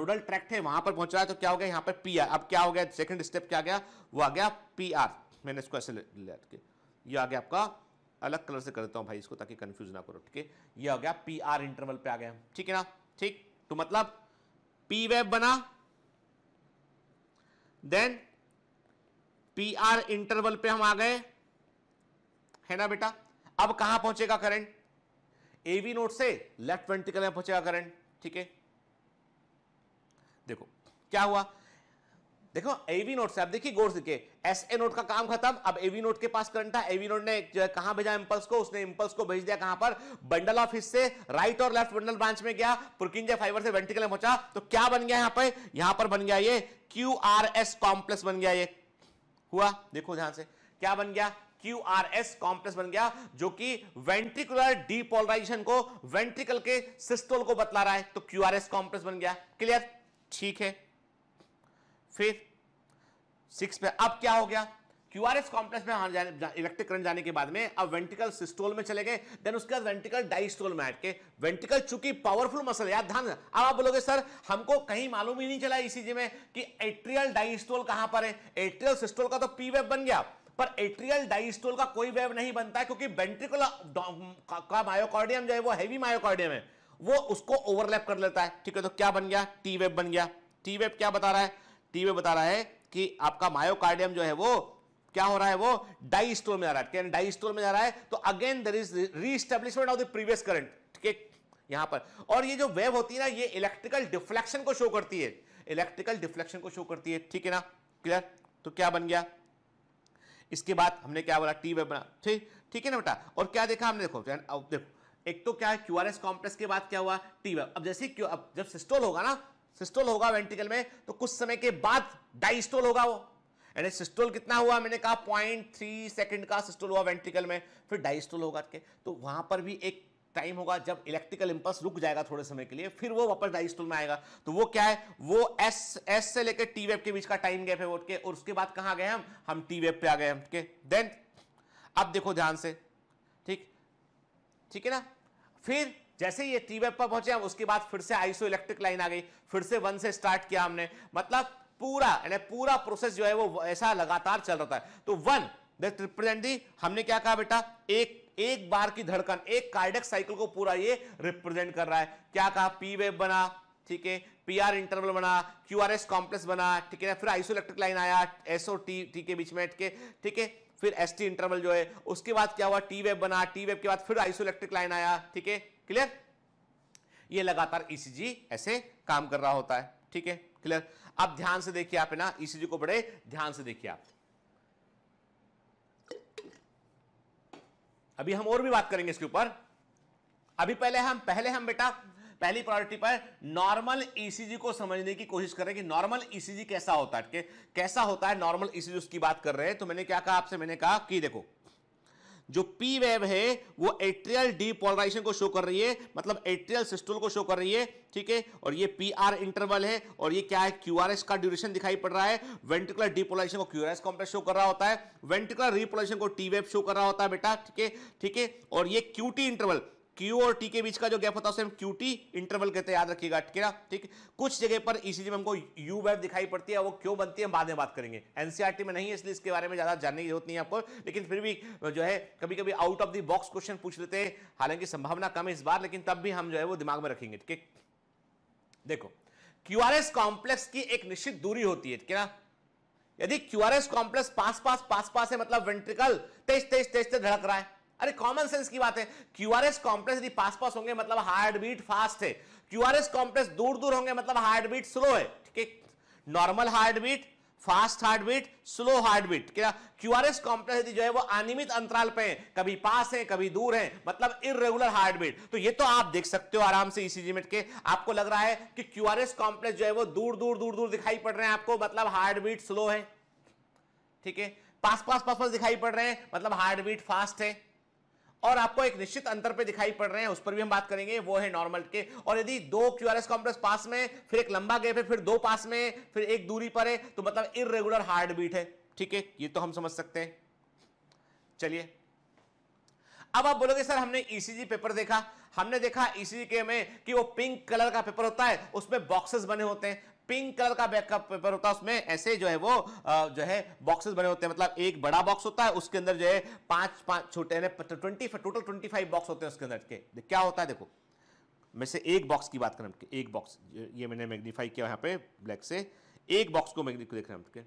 नोडल ट्रैक थे वहां पर पहुंच रहा है तो क्या हो गया यहां पर पी आर अब क्या हो गया सेकंड स्टेप क्या गया वो आ गया पी आर मैंने इसको ऐसे ले, ले, ले, ले ये आ गया आपका अलग कलर से कर देता हूँ भाई इसको ताकि कन्फ्यूज ना करो ठीक है ये हो गया पी आर इंटरवल पे आ गया ठीक है ना ठीक तो मतलब पी वेब बना देन पी आर इंटरवल पे हम आ गए है ना बेटा अब कहां पहुंचेगा करंट एवी नोट से लेफ्ट वेंटिकल में पहुंचेगा करंट ठीक है देखो क्या हुआ देखो एवी नोट से आप देखिए गौर से एस ए नोट का काम खत्म अब एवी नोट के पास करंट था एवी नोट ने जो है कहां भेजा इम्पल्स को उसने इम्पल्स को भेज दिया कहां पर बंडल ऑफ हिस्से राइट और लेफ्ट बंडल ब्रांच में गया पुरकिंजे फाइबर से वेंटिकल में पहुंचा तो क्या बन गया यहां पर यहां पर बन गया ये क्यू आर एस कॉम्प्लेक्स बन गया ये हुआ देखो ध्यान से क्या बन गया क्यू आर एस कॉम्प्लेक्स बन गया जो कि वेंट्रिकुलर डीपोलराइजेशन को वेंट्रिकल के सिस्टोल को बतला रहा है तो क्यू आर एस कॉम्प्लेक्स बन गया क्लियर ठीक है फिर सिक्स पे अब क्या हो गया क्यू आर एस कॉम्प्लेक्स में इलेक्ट्रिक करंट जाने के बाद में अब वेंटिकल सिस्टोल में चले गए देन उसके बाद वेंटिकल डाइस्टोल में हट के वेंटिकल चूंकि पावरफुल मसल याद ध्यान अब आप बोलोगे सर हमको कहीं मालूम ही नहीं चला इसी में कि एट्रियल डाइस्टोल कहां पर है एट्रियल सिस्टोल का तो पी वेब बन गया पर एट्रियल डाइस्टोल का कोई वेव नहीं बनता है क्योंकि वेंट्रिकल का मायोकॉर्डियम जो है वो हैवी मायोकॉर्डियम है वो उसको ओवरलैप कर लेता है ठीक है तो क्या बन गया टी वेब बन गया टी वेब क्या बता रहा है टी में बता रहा है कि आपका मायोकार्डियम जो है वो क्या हो रहा है वो डाई स्टोर में जा रहा है डाई स्टोर में जा रहा है तो again there is reestablishment of the previous current ठीक है यहां पर और ये जो वेव होती है ना ये इलेक्ट्रिकल डिफ्लेक्शन को शो करती है इलेक्ट्रिकल डिफ्लेक्शन को शो करती है ठीक है ना क्लियर तो क्या बन गया इसके बाद हमने क्या बोला टी वेव बना ठीक ठीक है ना बेटा और क्या देखा हमने देखो अब देखो एक तो क्या है क्यू आर एस कॉम्प्लेक्स के बाद क्या हुआ टी वेव अब जैसे क्यों अब जब सिस्टोल होगा ना सिस्टोल होगा वेंटिकल में तो कुछ समय के बाद डाइस्टोल होगा वो यानी सिस्टोल कितना हुआ मैंने कहा पॉइंट थ्री सेकेंड का सिस्टोल हुआ वेंटिकल में फिर डाइस्टोल होगा के तो वहां पर भी एक टाइम होगा जब इलेक्ट्रिकल इंपल्स रुक जाएगा थोड़े समय के लिए फिर वो वापस डाइस्टोल में आएगा तो वो क्या है वो एस एस से लेकर टी वेब के बीच का टाइम गैप है वोट के और उसके बाद कहाँ गए हम हम टी वेब पे आ गए हम के देन अब देखो ध्यान से ठीक ठीक है ना फिर जैसे ये टी वेब पर पहुंचे हम उसके बाद फिर से आईसो इलेक्ट्रिक लाइन आ गई फिर से वन से स्टार्ट किया हमने मतलब पूरा यानी पूरा प्रोसेस जो है वो ऐसा लगातार चल रहा है तो वन दैट रिप्रेजेंट दी हमने क्या कहा बेटा एक एक बार की धड़कन एक कार्डियक साइकिल को पूरा ये रिप्रेजेंट कर रहा है क्या कहा पी वेब बना ठीक है पीआर इंटरवल बना क्यू आर एस कॉम्प्लेक्स बना ठीक है फिर आईसो इलेक्ट्रिक लाइन आया एसओ टी टी के बीच में के ठीक है फिर एसटी इंटरवल जो है उसके बाद क्या हुआ टी वेब बना टी वेब के बाद फिर आइसो इलेक्ट्रिक लाइन आया ठीक है क्लियर ये लगातार ईसीजी e ऐसे काम कर रहा होता है ठीक है क्लियर अब ध्यान से देखिए आप ना ईसीजी e को बड़े ध्यान से देखिए आप अभी हम और भी बात करेंगे इसके ऊपर अभी पहले हम पहले हम बेटा पहली प्रायोरिटी पर नॉर्मल ईसीजी e को समझने की कोशिश करें कि नॉर्मल ईसीजी कैसा होता है कैसा होता है नॉर्मल ईसीजी उसकी बात कर रहे हैं तो मैंने क्या कहा आपसे मैंने कहा कि देखो जो पी वेव है वो एट्रियल डीपोलराइजेशन को शो कर रही है मतलब एट्रियल सिस्टोल को शो कर रही है ठीक है और ये पी आर इंटरवल है और ये क्या है क्यूआरएस का ड्यूरेशन दिखाई पड़ रहा है वेंटिकुलर डीपोलराइजेशन को क्यूआरएस कॉम्प्लेक्स शो कर रहा होता है वेंटिकुलर रिपोलराइजेशन को टी वेव शो कर रहा होता है बेटा ठीक है ठीक है और ये क्यूटी इंटरवल क्यू और टी के बीच का जो गैप होता है उसे हम क्यू टी इंटरवल कहते हैं याद रखिएगा ठीक है ठीक कुछ जगह पर ईसीजी में हमको यू वेव दिखाई पड़ती है वो क्यों बनती है हम बाद में बात करेंगे एनसीआरटी e में नहीं है इसलिए इसके बारे में ज़्यादा जानने की जरूरत नहीं है आपको लेकिन फिर भी जो है कभी कभी out of the box question पूछ लेते हैं हालांकि संभावना कम है इस बार लेकिन तब भी हम जो है वो दिमाग में रखेंगे ठीक है देखो क्यूआरएस कॉम्प्लेक्स की एक निश्चित दूरी होती है ठीक है ना यदि क्यूआरएस कॉम्प्लेक्स पास पास पास पास है मतलब वेंट्रिकल तेज तेज तेज से धड़क रहा है अरे कॉमन सेंस की बात है क्यूआरएस कॉम्प्लेक्स यदि पास पास होंगे मतलब हार्ट बीट फास्ट है क्यूआरएस कॉम्प्लेक्स दूर दूर होंगे मतलब हार्ट बीट स्लो है ठीक है normal heart beat fast heart beat slow heart beat क्या क्यूआरएस कॉम्प्लेक्स यदि जो है वो अनियमित अंतराल पे है कभी पास है कभी दूर है मतलब इरेगुलर हार्ट बीट तो ये तो आप देख सकते हो आराम से इसी जिमिट के आपको लग रहा है कि क्यूआरएस कॉम्प्लेक्स जो है वो दूर दूर दूर दूर दिखाई पड़ रहे हैं आपको मतलब हार्ट बीट स्लो है ठीक है पास पास पास पास दिखाई पड़ रहे हैं मतलब हार्ट बीट फास्ट है और आपको एक निश्चित अंतर पे दिखाई पड़ रहे हैं उस पर भी हम बात करेंगे वो है नॉर्मल के और यदि दो क्यू आर एस पास में फिर एक लंबा गैप है फिर दो पास में फिर एक दूरी पर है तो मतलब इरेगुलर हार्ट बीट है ठीक है ये तो हम समझ सकते हैं चलिए अब आप बोलोगे सर हमने ईसीजी e पेपर देखा हमने देखा ईसीजी e के में कि वो पिंक कलर का पेपर होता है उसमें बॉक्सेस बने होते हैं पिंक कलर का बैकअप पेपर होता है उसमें ऐसे जो है वो जो है बॉक्सेस बने होते हैं मतलब एक बड़ा बॉक्स होता है उसके अंदर जो है पांच पांच छोटे twenty total twenty five box होते हैं उसके अंदर के क्या होता है देखो मैं से एक बॉक्स की बात करें एक बॉक्स ये मैंने मैग्नीफाई किया यहां पे ब्लैक से एक बॉक्स को मैग्नीफाई देख रहे हैं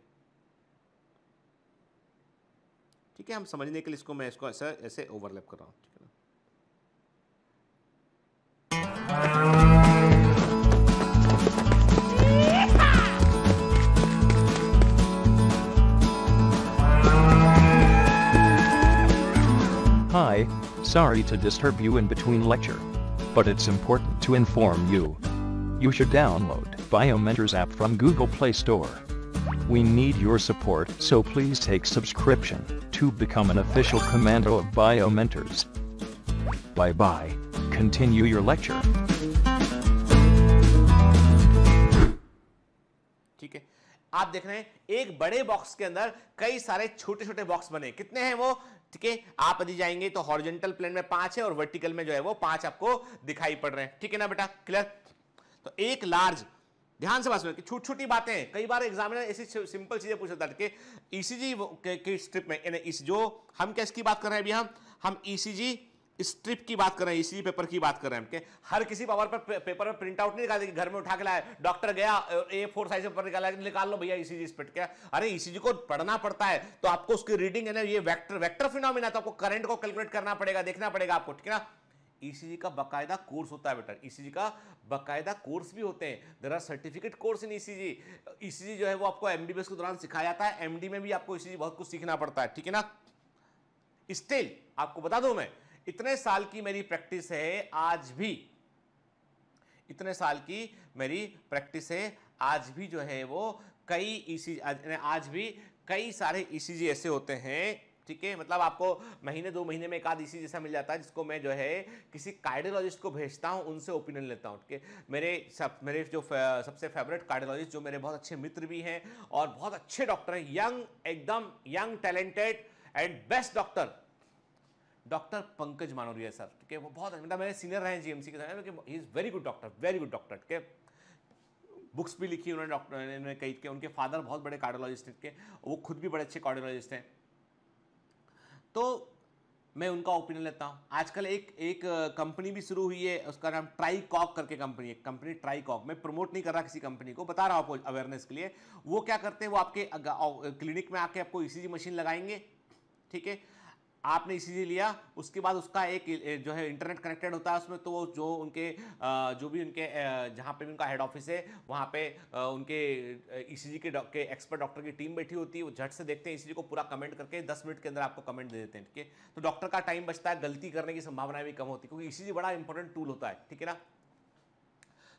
ठीक है हम समझने के लिए इसको मैं इसको ऐसे ऐसे ओवरलैप कर रहा हूं ठीक है ना Hi, sorry to disturb you in between lecture. But it's important to inform you. You should download Biomentors app from Google Play Store. We need your support, so please take subscription to become an official commando of Biomentors. Bye-bye. Continue your lecture. ठीक है आप देख रहे हैं एक बड़े बॉक्स के अंदर कई सारे छोटे छोटे बॉक्स बने कितने हैं वो ठीक है आप यदि जाएंगे तो हॉर्जेंटल प्लेन में पांच है और वर्टिकल में जो है वो पांच आपको दिखाई पड़ रहे हैं ठीक है ना बेटा क्लियर तो एक लार्ज ध्यान से बात सुनो कि छोटी छोटी बातें हैं कई बार एग्जामिनर ऐसी सिंपल चीजें पूछ था है कि ईसीजी e के, स्ट्रिप में यानी में e जो हम क्या इसकी बात कर रहे हैं अभी हम हम ईसीजी e स्ट्रिप की बात कर रहे हैं इसी पेपर की बात कर रहे हैं के हर किसी पावर पर पे, पेपर में प्रिंट आउट नहीं निकाल कि घर में उठा के लाया डॉक्टर गया ए फोर साइज पेपर निकाला निकाल लो भैया ईसीजी स्प्रिट क्या अरे इसी ईसीजी को पढ़ना पड़ता है तो आपको उसकी रीडिंग है ना ये वैक्टर वैक्टर फिनोमिना तो आपको करंट को कैलकुलेट करना पड़ेगा देखना पड़ेगा आपको ठीक है ना ECG का बकायदा कोर्स होता है बेटा ECG का बकायदा कोर्स भी होते हैं there are certificate course in ECG, ECG जो है वो आपको MBBS के दौरान सिखाया जाता है MD में भी आपको ECG बहुत कुछ सीखना पड़ता है ठीक है ना स्टिल आपको बता दूं मैं इतने साल की मेरी प्रैक्टिस है आज भी इतने साल की मेरी प्रैक्टिस है आज भी जो है वो कई ई आज, आज भी कई सारे ई ऐसे होते हैं ठीक है मतलब आपको महीने दो महीने में एक आध ईसी जैसा मिल जाता है जिसको मैं जो है किसी कार्डियोलॉजिस्ट को भेजता हूँ उनसे ओपिनियन लेता हूँ ठीक है मेरे सब मेरे जो सबसे फेवरेट कार्डियोलॉजिस्ट जो मेरे बहुत अच्छे मित्र भी हैं और बहुत अच्छे डॉक्टर हैं यंग एकदम young talented and best doctor doctor Pankaj Manoria sir ठीक है वो बहुत मतलब मेरे सीनियर रहे हैं जीएमसी के साथ ही is very good doctor very good doctor ठीक है बुक्स भी लिखी उन्होंने डॉक्टर इन्होंने कई के उनके फादर बहुत बड़े कार्डियोलॉजिस्ट के वो खुद भी बड़े अच्छे कार्डियोलॉजिस्ट हैं तो मैं उनका ओपिनियन लेता हूँ आजकल एक एक कंपनी भी शुरू हुई है उसका नाम ट्राई कॉक करके कंपनी है कंपनी ट्राई कॉक मैं प्रमोट नहीं कर रहा किसी कंपनी को बता रहा हूँ आपको अवेयरनेस के लिए वो क्या करते हैं वो आपके क्लिनिक में आके आपको ई e मशीन लगाएंगे ठीक है आपने इसीलिए लिया उसके बाद उसका एक जो है इंटरनेट कनेक्टेड होता है उसमें तो जो उनके जो भी उनके जहाँ पे भी उनका हेड ऑफिस है वहाँ पे उनके ई e के, के एक्सपर्ट डॉक्टर की टीम बैठी होती है वो झट से देखते हैं ई e को पूरा कमेंट करके दस मिनट के अंदर आपको कमेंट दे देते हैं ठीक है तो डॉक्टर का टाइम बचता है गलती करने की संभावना भी कम होती है क्योंकि ई e बड़ा इंपॉर्टेंट टूल होता है ठीक है ना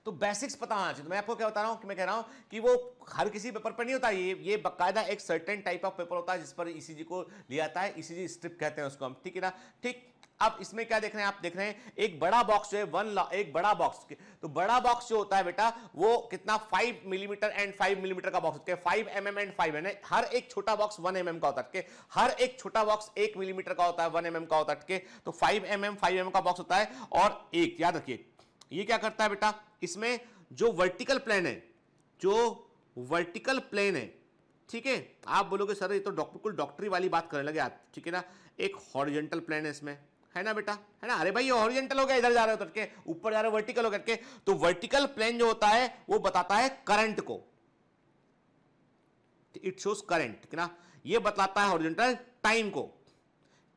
तो बेसिक्स पता होना चाहिए तो मैं आपको क्या बता रहा हूँ कि मैं कह रहा हूँ कि वो हर किसी पेपर पर नहीं होता ये ये बाकायदा एक सर्टेन टाइप ऑफ पेपर होता है जिस पर ई e को लिया जाता है ई e स्ट्रिप कहते हैं उसको हम ठीक है ना ठीक अब इसमें क्या देख रहे हैं आप देख रहे हैं एक बड़ा बॉक्स जो है वन एक बड़ा बॉक्स तो बड़ा बॉक्स जो होता है बेटा वो कितना five millimetre and five millimetre का बॉक्स होता है five M M and five M हर एक छोटा बॉक्स वन एम का होता है हर एक छोटा बॉक्स एक मिलीमीटर का होता है वन एम का होता है mm तो five M M five M का बॉक्स होता है और एक याद रखिए ये क्या करता है बेटा इसमें जो वर्टिकल प्लेन है जो वर्टिकल प्लेन है ठीक है आप बोलोगे सर ये तो डॉक्टर कुल डॉक्टरी वाली बात करने लगे आप ठीक है ना एक हॉरिजेंटल प्लेन है इसमें है ना बेटा है ना अरे भाई ये हॉरिजेंटल हो गया इधर जा रहे हो तो करके ऊपर जा रहे हो वर्टिकल हो करके तो वर्टिकल प्लेन जो होता है वो बताता है करंट को इट शोज करंट ना ये बताता है ऑरिजेंटल टाइम को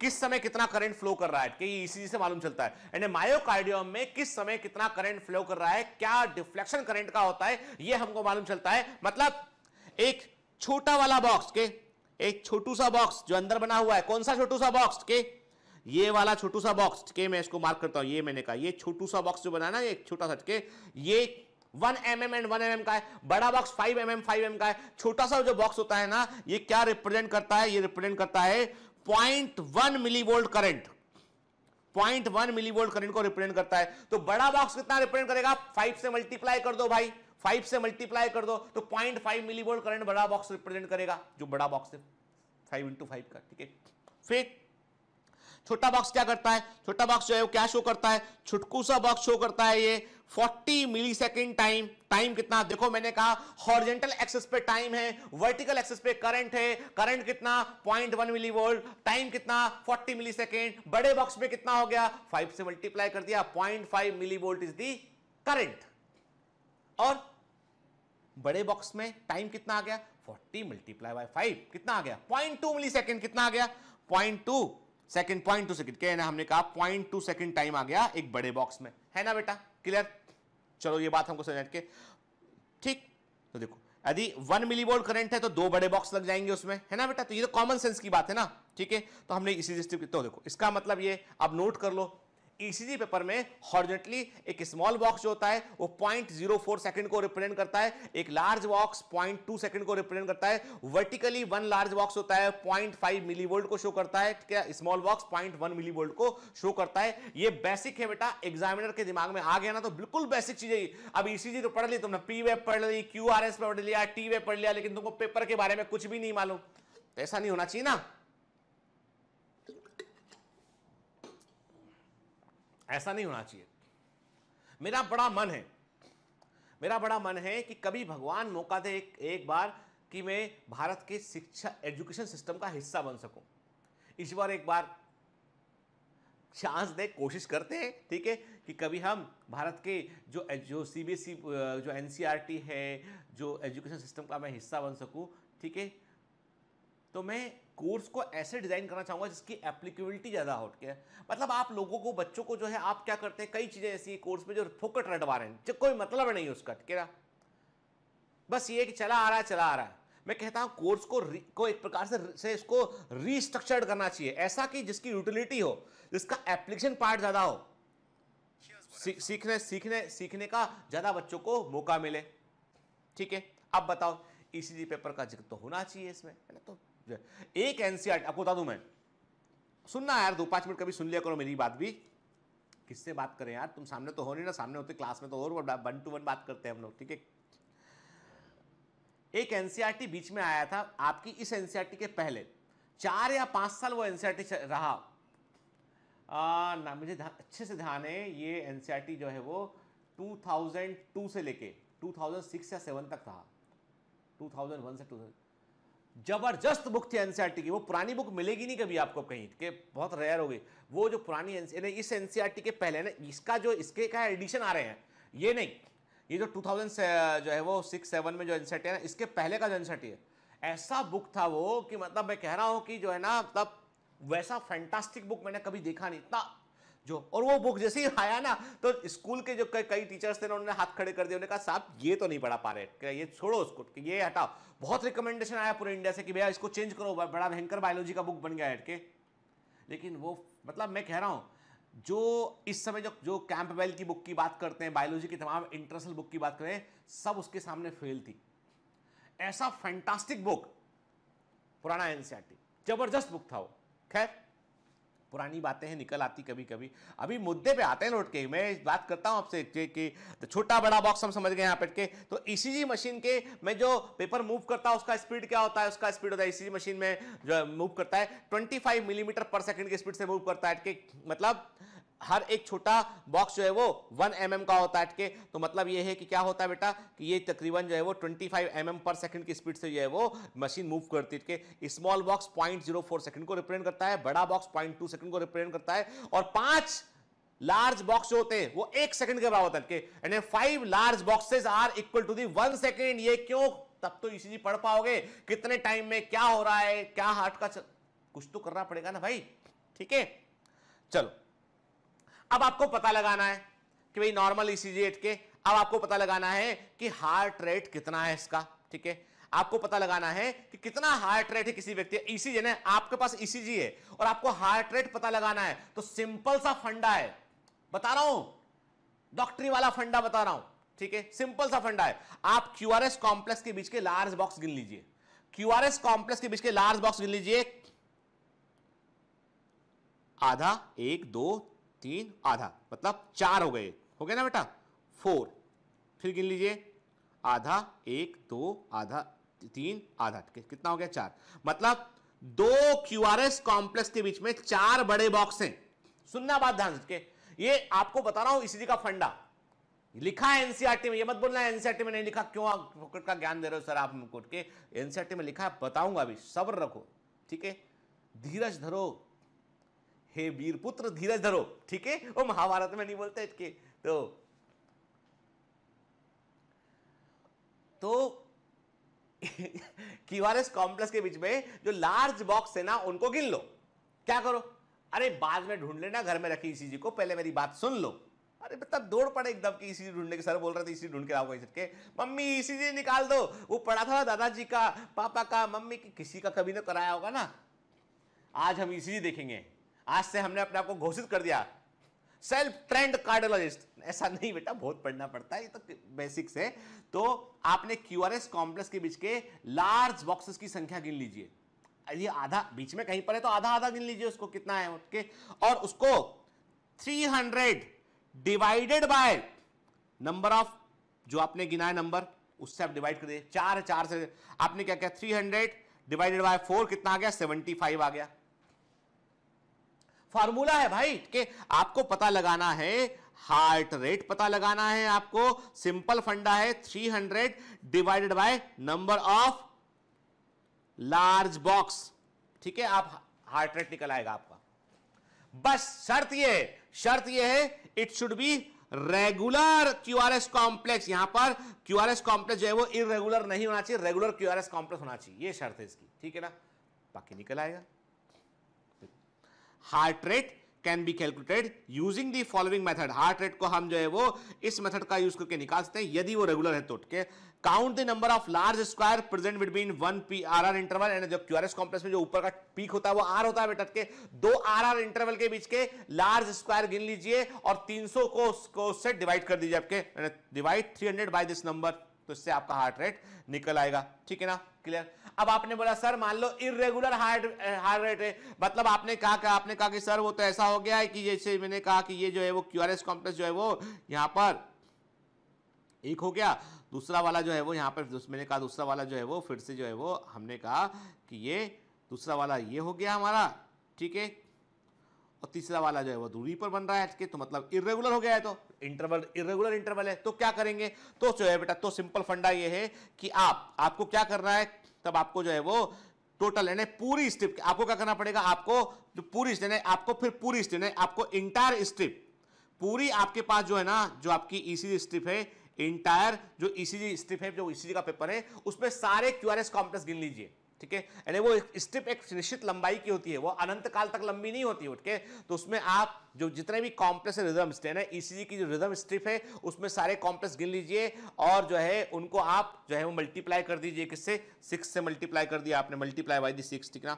किस समय कितना करंट फ्लो कर रहा है कि ईसीजी से मालूम चलता है यानी मायोकार्डियम में किस समय कितना करंट फ्लो कर रहा है क्या डिफ्लेक्शन करंट का होता है यह हमको मालूम चलता है मतलब एक छोटा वाला बॉक्स के एक छोटू सा बॉक्स जो अंदर बना हुआ है कौन सा छोटू सा बॉक्स के ये वाला छोटू सा बॉक्स के मैं इसको मार्क करता हूं ये मैंने कहा ये छोटू सा बॉक्स जो बना ना एक छोटा सा के ये 1 mm एंड 1 mm का है बड़ा बॉक्स 5 mm 5 mm का है छोटा सा जो बॉक्स होता है ना ये क्या रिप्रेजेंट करता है ये रिप्रेजेंट करता है point one millivolt current point one millivolt current को रिप्रेजेंट करता है तो बड़ा बॉक्स कितना रिप्रेजेंट करेगा फाइव से मल्टीप्लाई कर दो भाई फाइव से मल्टीप्लाई कर दो तो पॉइंट फाइव मिलीवोल्ट करंट बड़ा बॉक्स रिप्रेजेंट करेगा जो बड़ा बॉक्स है फाइव इंटू फाइव का ठीक है फिर छोटा बॉक्स क्या करता है छोटा बॉक्स जो है वो क्या शो करता है छुटकू सा बॉक्स शो करता है ये 40 मिली सेकेंड टाइम टाइम कितना देखो मैंने कहा हॉर्जेंटल एक्सेस पे टाइम है वर्टिकल एक्सेस पे करंट है करंट कितना point one milli millivolt time कितना 40 मिली सेकेंड बड़े बॉक्स में कितना हो गया 5 से मल्टीप्लाई कर दिया point five milli volt is the current और बड़े बॉक्स में टाइम कितना आ गया फोर्टी मल्टीप्लाई बाय फाइव कितना आ गया पॉइंट टू मिली सेकेंड कितना आ गया point two second point two second क्या हमने कहा पॉइंट टू सेकंड टाइम आ गया एक बड़े बॉक्स में है ना बेटा क्लियर चलो ये बात हमको समझ के ठीक तो देखो यदि वन मिली वोल्ट करंट है तो दो बड़े बॉक्स लग जाएंगे उसमें है ना बेटा तो ये तो कॉमन सेंस की बात है ना ठीक है तो हमने इसी तो देखो इसका मतलब ये अब नोट कर लो ईसीजी पेपर में हॉर्जेंटली एक स्मॉल बॉक्स जो होता है वो पॉइंट जीरो फोर सेकेंड को रिप्रेजेंट करता है एक large box point two second को रिप्रेजेंट करता है वर्टिकली वन लार्ज बॉक्स होता है पॉइंट फाइव मिली वोल्ट को शो करता है क्या small box point one milli volt को शो करता है ये बेसिक है बेटा एग्जामिनर के दिमाग में आ गया ना तो बिल्कुल बेसिक चीज है अब ईसीजी तो पढ़ ली तुमने पी वेब पढ़ ली क्यू आर एस पढ़ लिया टी वेब पढ़ लिया लेकिन तुमको पेपर के बारे में कुछ भी नहीं मालूम तो ऐसा नहीं होना चाहिए ना ऐसा नहीं होना चाहिए मेरा बड़ा मन है मेरा बड़ा मन है कि कभी भगवान मौका दे एक एक बार कि मैं भारत के शिक्षा एजुकेशन सिस्टम का हिस्सा बन सकूं इस बार एक बार चांस दे कोशिश करते हैं ठीक है कि कभी हम भारत के जो जो सी बी एस ई जो एन e है जो एजुकेशन सिस्टम का मैं हिस्सा बन सकूं ठीक है तो मैं कोर्स को ऐसे डिज़ाइन करना चाहूँगा जिसकी एप्लीकेबिलिटी ज़्यादा हो है मतलब आप लोगों को बच्चों को जो है आप क्या करते हैं कई चीज़ें ऐसी कोर्स में जो फोकट रटवा रहे हैं जो कोई मतलब नहीं है उसका ठीक है बस ये कि चला आ रहा है चला आ रहा है मैं कहता हूँ कोर्स को को एक प्रकार से से इसको रीस्ट्रक्चर्ड करना चाहिए ऐसा कि जिसकी यूटिलिटी हो जिसका एप्लीकेशन पार्ट ज़्यादा हो सी, सीखने सीखने सीखने का ज़्यादा बच्चों को मौका मिले ठीक है अब बताओ ई e पेपर का जिक्र तो होना चाहिए इसमें है ना तो एक एनसीआर आपको बता दू मैं सुनना यार दो पांच मिनट कभी सुन लिया करो मेरी बात भी किससे बात करें यार तुम सामने तो हो नहीं ना सामने होते क्लास में तो और वन टू वन बात करते हैं हम लोग ठीक है एक एनसीआरटी बीच में आया था आपकी इस एनसीआरटी के पहले चार या पांच साल वो एनसीआरटी रहा आ, ना मुझे अच्छे से ध्यान है ये एनसीआरटी जो है वो 2002 से लेके 2006 या 7 तक रहा 2001 से जबरदस्त बुक थी एनसीईआरटी e की वो पुरानी बुक मिलेगी नहीं कभी आपको कहीं के बहुत रेयर होगी वो जो पुरानी एन e इस एनसीईआरटी e के पहले ना इसका जो इसके का एडिशन आ रहे हैं ये नहीं ये जो 2000 जो है वो सिक्स सेवन में जो एनसीईआरटी है ना इसके पहले का जो एनसीईआरटी है ऐसा बुक था वो कि मतलब मैं कह रहा हूँ कि जो है ना मतलब वैसा फैंटास्टिक बुक मैंने कभी देखा नहीं इतना जो और वो बुक जैसे ही आया ना तो स्कूल के जो कई टीचर्स थे ना उन्होंने हाथ खड़े कर दिए उन्होंने कहा साहब ये तो नहीं पढ़ा पा रहे ये छोड़ो उसको ये हटाओ बहुत रिकमेंडेशन आया पूरे इंडिया से कि भैया इसको चेंज करो बड़ा भयंकर बायोलॉजी का बुक बन गया हटके लेकिन वो मतलब मैं कह रहा हूँ जो इस समय जो जो कैंपबेल की बुक की बात करते हैं बायोलॉजी की तमाम इंटरसल बुक की बात करें सब उसके सामने फेल थी ऐसा फैंटास्टिक बुक पुराना एनसीआर e जबरदस्त बुक था वो खैर पुरानी बातें हैं निकल आती कभी कभी अभी मुद्दे पे आते हैं लौट के मैं बात करता हूँ आपसे कि छोटा बड़ा बॉक्स हम समझ गए यहाँ बैठ के तो ई e मशीन के मैं जो पेपर मूव करता हूँ उसका स्पीड क्या होता है उसका स्पीड होता है ई e मशीन में जो मूव करता है ट्वेंटी मिलीमीटर पर सेकेंड की स्पीड से मूव करता है मतलब हर एक छोटा बॉक्स जो है वो वन एम mm का होता है अटके तो मतलब ये है कि क्या होता है बेटा कि ये तकरीबन जो है वो twenty five M M per second की स्पीड से जो है वो मशीन मूव करती है अटके small box point zero four second को रिप्रेजेंट करता है बड़ा बॉक्स पॉइंट टू सेकंड को रिप्रेजेंट करता है और पांच लार्ज बॉक्स जो होते हैं वो एक सेकंड के बराबर होते हैं and five large boxes are equal to the one second ये क्यों तब तो इसी पढ़ पाओगे कितने टाइम में क्या हो रहा है क्या हार्ट का कुछ तो करना पड़ेगा ना भाई ठीक है चलो अब आपको पता लगाना है कि भाई नॉर्मल ईसीजी e के अब आपको पता लगाना है कि हार्ट रेट कितना है इसका ठीक है आपको पता लगाना है कि कितना हार्ट रेट है किसी व्यक्ति ईसीजी e ना आपके पास ईसीजी e है और आपको हार्ट रेट पता लगाना है तो सिंपल सा फंडा है बता रहा हूं डॉक्टरी वाला फंडा बता रहा हूं ठीक है सिंपल सा फंडा है आप क्यूआरएस कॉम्प्लेक्स के बीच के लार्ज बॉक्स गिन लीजिए क्यूआरएस कॉम्प्लेक्स के बीच के लार्ज बॉक्स गिन लीजिए आधा एक दो तीन आधा मतलब चार हो गए हो गया ना बेटा फोर फिर गिन लीजिए आधा एक दो आधा तीन आधा कितना हो गया चार मतलब दो क्यू आर एस कॉम्प्लेक्स के बीच में चार बड़े बॉक्स हैं सुनना बात ध्यान के ये आपको बता रहा हूं इसी का फंडा लिखा है एनसीआरटी e में ये मत बोलना एनसीआरटी e में नहीं लिखा क्यों फुकट का ज्ञान दे रहे हो सर आप कोर्ट के एनसीआरटी में लिखा है बताऊंगा अभी सब्र रखो ठीक है धीरज धरो हे वीर पुत्र धीरज धरो ठीक है वो महाभारत में नहीं बोलते इसके तो तो क्यूआरएस कॉम्प्लेक्स के बीच में जो लार्ज बॉक्स है ना उनको गिन लो क्या करो अरे बाद में ढूंढ लेना घर में रखी इसी जी को पहले मेरी बात सुन लो अरे तब दौड़ पड़े एकदम की इसी ढूंढने के सर बोल रहे थे इसी ढूंढ के आओ के मम्मी जी निकाल दो वो पढ़ा था दादाजी का पापा का मम्मी की किसी का कभी ना कराया होगा ना आज हम जी देखेंगे आज से हमने अपने आप को घोषित कर दिया सेल्फ ट्रेंड कार्डियोलॉजिस्ट ऐसा नहीं बेटा बहुत पढ़ना पड़ता है ये तो बेसिक से तो आपने क्यू आर एस कॉम्प्लेक्स के बीच के लार्ज बॉक्सेस की संख्या गिन लीजिए ये आधा बीच में कहीं पर है तो आधा आधा गिन लीजिए उसको कितना है उसके और उसको 300 डिवाइडेड बाय नंबर ऑफ जो आपने गिना है नंबर उससे आप डिवाइड कर दिए चार चार से आपने क्या किया थ्री डिवाइडेड बाय फोर कितना आ गया सेवेंटी आ गया फार्मूला है भाई कि आपको पता लगाना है हार्ट रेट पता लगाना है आपको सिंपल फंडा है 300 divided by number of large box ठीक है आप हार्ट रेट निकल आएगा आपका बस शर्त ये शर्त ये है it should be regular QRS complex यहां पर क्यूआरएस कॉम्प्लेक्स जो है वो इरेगुलर नहीं होना चाहिए रेगुलर क्यूआरएस कॉम्प्लेक्स होना चाहिए ये शर्त है इसकी ठीक है ना बाकी निकल आएगा heart rate can be calculated using the following method heart rate को हम जो है वो इस मेथड का यूज करके निकाल सकते हैं यदि वो रेगुलर है तो के count the number of large square present between one P R R interval and जो क्यूआरएस कॉम्प्लेक्स में जो ऊपर का पीक होता है वो आर होता है बेटा के दो आर आर इंटरवल के बीच के लार्ज स्क्वायर गिन लीजिए और तीन सौ को, उसको से डिवाइड कर दीजिए आपके divide three hundred by this number तो इससे आपका हार्ट रेट निकल आएगा ठीक है ना क्लियर अब आपने बोला सर मान लो इरेगुलर हार्ट हार्ट रेट है मतलब आपने कहा कि आपने कहा कि सर वो तो ऐसा हो गया है कि जैसे मैंने कहा कि ये जो है वो क्यू आर एस कॉम्प्लेक्स जो है वो यहाँ पर एक हो गया दूसरा वाला जो है वो यहाँ पर मैंने कहा दूसरा वाला जो है वो फिर से जो है वो हमने कहा कि ये दूसरा वाला ये हो गया हमारा ठीक है और तीसरा वाला जो है वो दूरी पर बन रहा है के तो मतलब इरेगुलर हो गया है तो इंटरवल इरेगुलर इंटरवल है तो क्या करेंगे तो जो है बेटा तो सिंपल फंडा ये है कि आप आपको क्या करना है तब आपको जो है वो टोटल यानी पूरी स्ट्रिप आपको क्या करना पड़ेगा आपको जो पूरी यानी आपको फिर पूरी स्ट्रिप यानी आपको इंटायर स्ट्रिप पूरी आपके पास जो है ना जो आपकी ईसीजी e स्ट्रिप है इंटायर जो ईसीजी e स्ट्रिप है जो ईसीजी e का पेपर है उसमें सारे क्यूआरएस कॉम्प्लेक्स गिन लीजिए ठीक है यानी वो स्ट्रिप एक निश्चित लंबाई की होती है वो अनंत काल तक लंबी नहीं होती ठीक है तो उसमें आप जो जितने भी कॉम्प्लेक्स रिदम स्टेन है ईसीजी की जो रिदम स्ट्रिप है उसमें सारे कॉम्प्लेक्स गिन लीजिए और जो है उनको आप जो है वो मल्टीप्लाई कर दीजिए किससे सिक्स से मल्टीप्लाई कर दिया आपने मल्टीप्लाई बाई दी सिक्स ठीक ना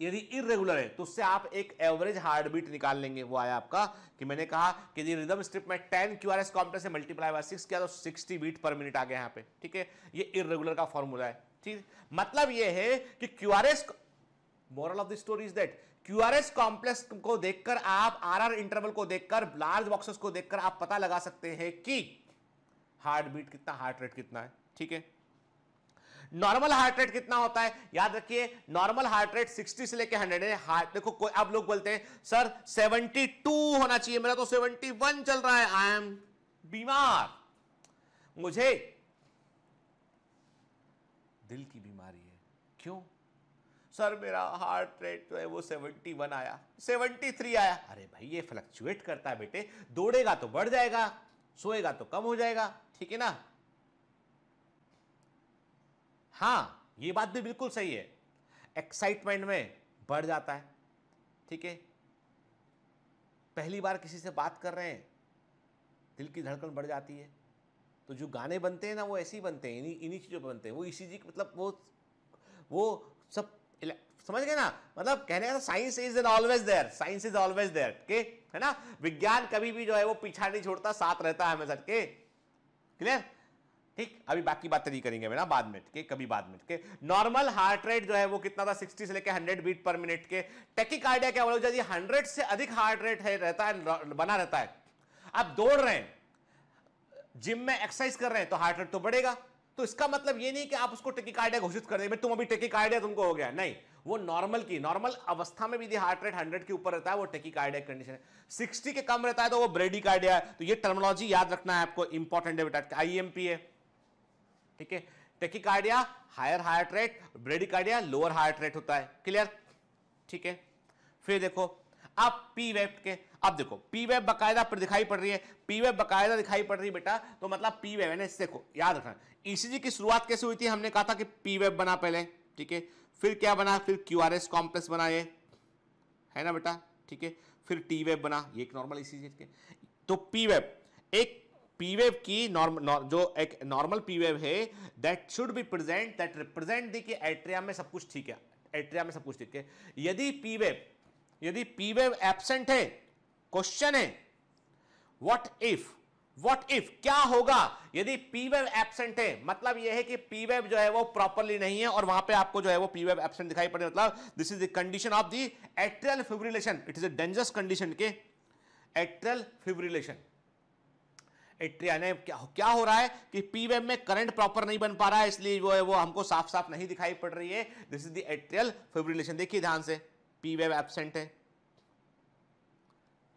यदि इरेगुलर है तो उससे आप एक एवरेज हार्ट बीट निकाल लेंगे वो आया आपका कि मैंने कहा कि यदि रिदम स्ट्रिप में ten Q R S complex से मल्टीप्लाई बाई सिक्स किया तो सिक्सटी बीट पर मिनट आ गया यहाँ पे ठीक है ये इरेगुलर का फॉर्मूला है ठीक मतलब यह है कि Q R S moral of the story is that QRS complex को देखकर आप आर इंटरवल को देखकर लार्ज बॉक्सेस को देखकर आप पता लगा सकते हैं कि हार्ट बीट कितना हार्ट रेट कितना है ठीक है नॉर्मल हार्ट रेट कितना होता है याद रखिए नॉर्मल हार्ट रेट 60 से लेकर 100 है हार्ट देखो कोई अब लोग बोलते हैं सर 72 होना चाहिए मेरा तो 71 चल रहा है आई एम बीमार मुझे दिल की बीमारी है क्यों सर मेरा हार्ट रेट जो है वो वन आया थ्री आया अरे भाई ये फ्लक्चुएट करता है बेटे दौड़ेगा तो बढ़ जाएगा सोएगा तो कम हो जाएगा ठीक है ना हाँ ये बात भी बिल्कुल सही है एक्साइटमेंट में बढ़ जाता है ठीक है पहली बार किसी से बात कर रहे हैं दिल की धड़कन बढ़ जाती है तो जो गाने बनते हैं ना वो ऐसे ही बनते हैं इन्हीं इन्हीं चीज़ों पर बनते हैं वो इसी जी मतलब वो वो सब समझ गए ना मतलब कहने का science is an always there science is always there के है ना विज्ञान कभी भी जो है वो पीछा नहीं छोड़ता साथ रहता है हमेशा के क्लियर ठीक अभी बाकी बात नहीं करेंगे मेरा बाद में ठीक है कभी बाद में ठीक है नॉर्मल हार्ट रेट जो है वो कितना था 60 से लेकर 100 बीट पर मिनट के टेकी कार्डिया क्या बोला यदि 100 से अधिक हार्ट रेट है रहता है बना रहता है आप दौड़ रहे हैं जिम में एक्सरसाइज कर रहे हैं तो हार्ट रेट तो बढ़ेगा तो इसका मतलब ये नहीं कि आप उसको कार्डिया घोषित कर देंगे तुम अभी कार्डिया तुमको हो गया नहीं वो नॉर्मल की नॉर्मल अवस्था में भी यदि हार्ट रेट हंड्रेड के ऊपर रहता है वो कार्डिया कंडीशन है सिक्सटी के कम रहता है तो वो ब्रेडी कार्डिया है तो ये टर्मोलॉजी याद रखना है आपको इंपॉर्टेंट है बेटा आई एम पी है ठीक है tachycardia higher heart rate bradycardia lower heart rate होता है क्लियर ठीक है फिर देखो आप पी वेब के अब देखो पी वेब बकायदा पर दिखाई पड़ रही है पी वेब बकायदा दिखाई पड़ रही है बेटा तो मतलब पी वेब है ना इससे याद रखना ईसीजी e की शुरुआत कैसे हुई थी हमने कहा था कि पी वेब बना पहले ठीक है फिर क्या बना फिर क्यू आर एस कॉम्प्लेक्स बना ये है ना बेटा ठीक है फिर टी वेब बना ये एक नॉर्मल ईसीजी e के तो पी वेब एक पी वेब की नॉर्मल जो एक नॉर्मल पी वेब है that should be present that represent the कि एट्रिया में सब कुछ ठीक है एट्रिया में सब कुछ ठीक है यदि पी वेब यदि पी वेव एबसेंट है क्वेश्चन है व्हाट इफ व्हाट इफ क्या होगा यदि पी वेव एबसेंट है मतलब यह है कि पी वेव जो है वो प्रॉपरली नहीं है और वहां पे आपको जो है वो पी वेव एबसेंट दिखाई पड़े मतलब this is the condition of the atrial fibrillation it is a dangerous condition के एट्रियल फिब्रिलेशन एट्रिया ने क्या क्या हो रहा है कि पी वेव में करंट प्रॉपर नहीं बन पा रहा है इसलिए जो है वो हमको साफ साफ नहीं दिखाई पड़ रही है this is the atrial fibrillation देखिए ध्यान से पी वेव एबसेंट है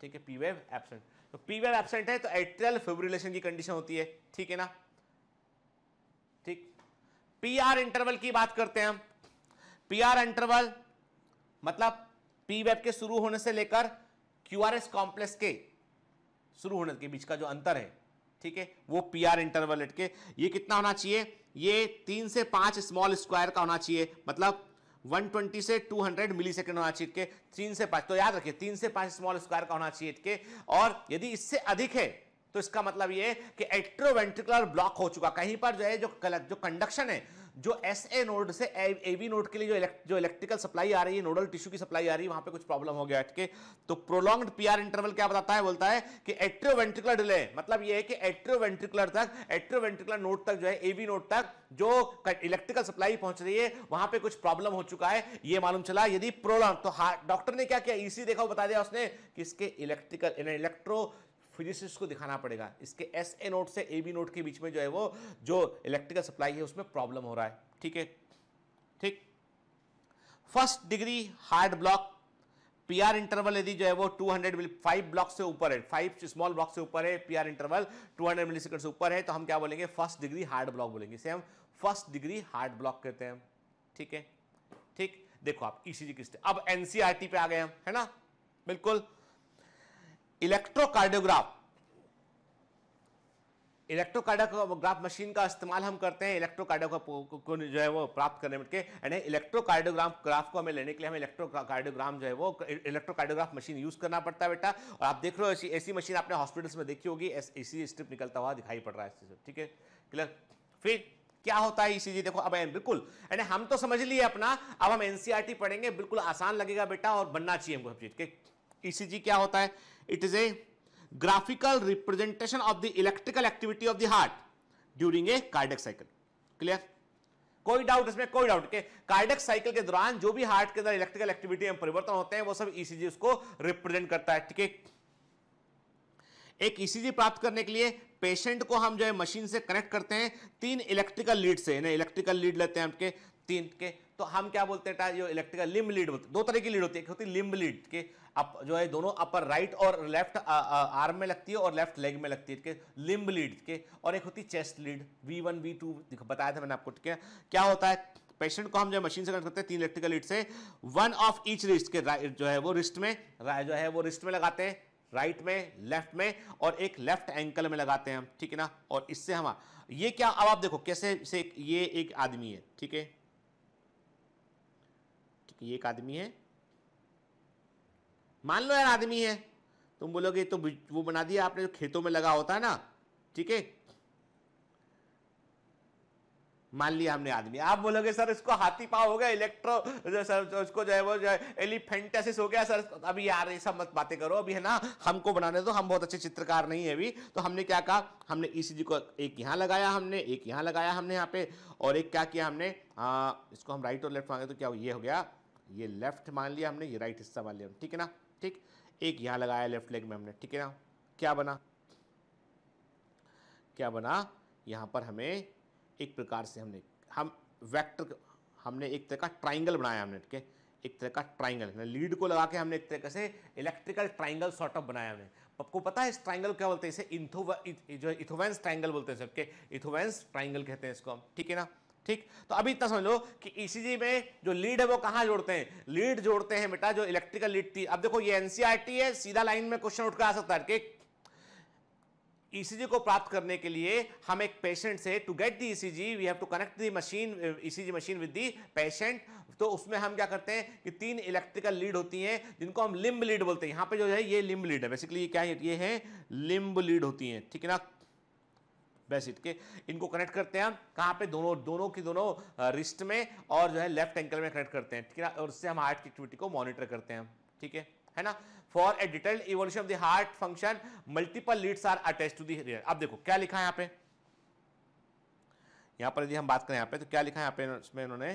ठीक है पी वेव एबसेंट तो पी वेव एबसेंट है तो एट्रियल फिब्रिलेशन की कंडीशन होती है ठीक है ना ठीक पी आर इंटरवल की बात करते हैं हम पी आर इंटरवल मतलब पी वेब के शुरू होने से लेकर क्यू आर एस कॉम्प्लेक्स के शुरू होने के बीच का जो अंतर है ठीक है वो पी आर इंटरवल के ये कितना होना चाहिए ये तीन से पांच स्मॉल स्क्वायर का होना चाहिए मतलब 120 से 200 मिली सेकेंड होना चाहिए तीन से पाँच तो याद रखिए तीन से पांच स्मॉल स्क्वायर का होना चाहिए और यदि इससे अधिक है तो इसका मतलब ये कि एट्रोवेंट्रिकुलर ब्लॉक हो चुका कहीं पर जो है जो जो कंडक्शन है जो एस ए नोड से ए वी नोड के लिए जो जो इलेक्ट्रिकल सप्लाई आ रही है नोडल टिश्यू की सप्लाई आ रही है वहां पे कुछ प्रॉब्लम हो गया है तो प्रोलॉन्ग्ड पीआर इंटरवल क्या बताता है बोलता है कि एट्रियोवेंट्रिकुलर डिले मतलब ये है कि एट्रियोवेंट्रिकुलर तक एट्रियोवेंट्रिकुलर नोड तक जो है ए एवी नोड तक जो इलेक्ट्रिकल सप्लाई पहुंच रही है वहां पर कुछ प्रॉब्लम हो चुका है यह मालूम चला यदि प्रोलॉन्ग तो डॉक्टर ने क्या किया इसी e देखा बता दिया उसने कि इसके इलेक्ट्रिकल इलेक्ट्रो फिजिसिस्ट को दिखाना पड़ेगा इसके एस ए नोट से ए बी नोट के बीच में जो है वो जो इलेक्ट्रिकल सप्लाई है उसमें प्रॉब्लम हो रहा है ठीक है ठीक first degree heart block PR interval यदि जो है वो 200 हंड्रेड मिली फाइव ब्लॉक से ऊपर है फाइव स्मॉल ब्लॉक से ऊपर है पीआर इंटरवल 200 मिली सेकंड से ऊपर है तो हम क्या बोलेंगे फर्स्ट डिग्री हार्ड ब्लॉक बोलेंगे इसे हम फर्स्ट डिग्री हार्ड ब्लॉक कहते हैं ठीक है ठीक देखो आप ईसीजी किस्ते अब एनसीआरटी e पे आ गए हम है ना बिल्कुल इलेक्ट्रोकार्डियोग्राफ इलेक्ट्रोकार्डियोग्राफ मशीन का इस्तेमाल हम करते हैं इलेक्ट्रोकार्डियोग्राफ को जो है वो प्राप्त करने के यानी इलेक्ट्रोकार्डियोग्राफ ग्राफ को हमें लेने के लिए हमें इलेक्ट्रोकार्डियोग्राम जो है वो इलेक्ट्रोकार्डियोग्राफ मशीन यूज़ करना पड़ता है बेटा और आप देख रहे हो ऐसी ऐसी मशीन आपने हॉस्पिटल्स में देखी होगी ऐसी स्ट्रिप निकलता हुआ दिखाई पड़ रहा है ठीक है क्लियर फिर क्या होता है इसी देखो अब बिल्कुल यानी हम तो समझ लिए अपना अब हम एनसीईआरटी पढ़ेंगे बिल्कुल आसान लगेगा बेटा और बनना चाहिए हमको सब चीज़ के ईसीजी क्या होता है it is a graphical representation of the electrical activity of the heart during a cardiac cycle clear कोई डाउट इसमें कोई डाउट के कार्डियक साइकिल के दौरान जो भी हार्ट के अंदर इलेक्ट्रिकल एक्टिविटी में परिवर्तन होते हैं वो सब ईसीजी e उसको रिप्रेजेंट करता है ठीक है एक ईसीजी e प्राप्त करने के लिए पेशेंट को हम जो है मशीन से कनेक्ट करते हैं तीन इलेक्ट्रिकल लीड से इलेक्ट्रिकल लीड लेते हैं आपके तीन के तो हम क्या बोलते हैं जो इलेक्ट्रिकल लिम्ब लीड बोलते दो तरह की लीड होती है एक होती है लिम्ब लीड के अप जो है दोनों अपर राइट और लेफ्ट आर्म में लगती है और लेफ्ट लेग में लगती है है लिम्ब लीड के और एक होती है chest lead V one V two बताया था मैंने आपको ठीक है क्या होता है पेशेंट को हम जो मशीन से कनेक्ट करते हैं तीन इलेक्ट्रिकल लीड से वन ऑफ ईच रिस्ट के जो है वो रिस्ट में जो है वो रिस्ट में लगाते हैं राइट में लेफ्ट में और एक लेफ्ट एंकल में लगाते हैं हम ठीक है ना और इससे हम ये क्या अब आप देखो कैसे से ये एक आदमी है ठीक है कि ये एक आदमी है मान लो यार आदमी है तुम बोलोगे तो वो बना दिया आपने जो खेतों में लगा होता है ना ठीक है मान लिया हमने आदमी आप बोलोगे सर इसको हाथी पाव हो गया इलेक्ट्रो सर उसको जो है वो जो है एलिफेंटेसिस हो गया सर अभी यार ये सब मत बातें करो अभी है ना हमको बनाने दो हम बहुत अच्छे चित्रकार नहीं है अभी तो हमने क्या कहा हमने ई e को एक यहाँ लगाया हमने एक यहाँ लगाया हमने यहाँ पे और एक क्या किया हमने आ, इसको हम राइट और लेफ्ट मांगे तो क्या ये हो गया ये लेफ्ट मान लिया हमने ये राइट हिस्सा मान लिया ठीक है ना ठीक एक यहां लगाया लेफ्ट लेग में हमने ठीक है ना क्या बना क्या बना यहां पर हमें एक प्रकार से हमने हम वेक्टर हमने एक तरह का ट्राइंगल बनाया हमने ठीक है एक तरह का ट्राइंगल मतलब लीड को लगा के हमने एक तरह से इलेक्ट्रिकल ट्राइंगल सॉर्ट ऑफ बनाया हमने आपको पता है इस ट्राइंगल क्या बोलते हैं इसे इंथो इथोवेंस ट्राइंगल बोलते हैं सबके इथोवेंस ट्राइंगल कहते हैं इसको हम ठीक है ना ठीक तो अभी इतना समझ लो कि ईसीजी e में जो लीड है वो कहाँ जोड़ते हैं लीड जोड़ते हैं बेटा जो इलेक्ट्रिकल लीड थी अब देखो ये एनसीआरटी e है सीधा लाइन में क्वेश्चन उठकर आ सकता है ईसीजी e को प्राप्त करने के लिए हम एक पेशेंट से to get the ECG we have to connect the machine ECG machine with the patient तो उसमें हम क्या करते हैं कि तीन इलेक्ट्रिकल लीड होती हैं जिनको हम लिम्ब लीड बोलते हैं यहां पे जो है ये लिम्ब लीड है बेसिकली ये क्या है ये है लिम्ब लीड होती हैं ठीक है ना बेसिट के इनको कनेक्ट करते हैं हम कहाँ पे दोनों दोनों की दोनों रिस्ट में और जो है लेफ्ट एंकल में कनेक्ट करते हैं ठीक है और उससे हम हार्ट की एक्टिविटी को मॉनिटर करते हैं ठीक है है ना for a detailed evolution of the heart function multiple leads are attach to the rear अब देखो क्या लिखा है यहाँ पे यहाँ पर यदि हम बात करें यहाँ पे तो क्या लिखा है यहाँ पे इसमें उन्होंने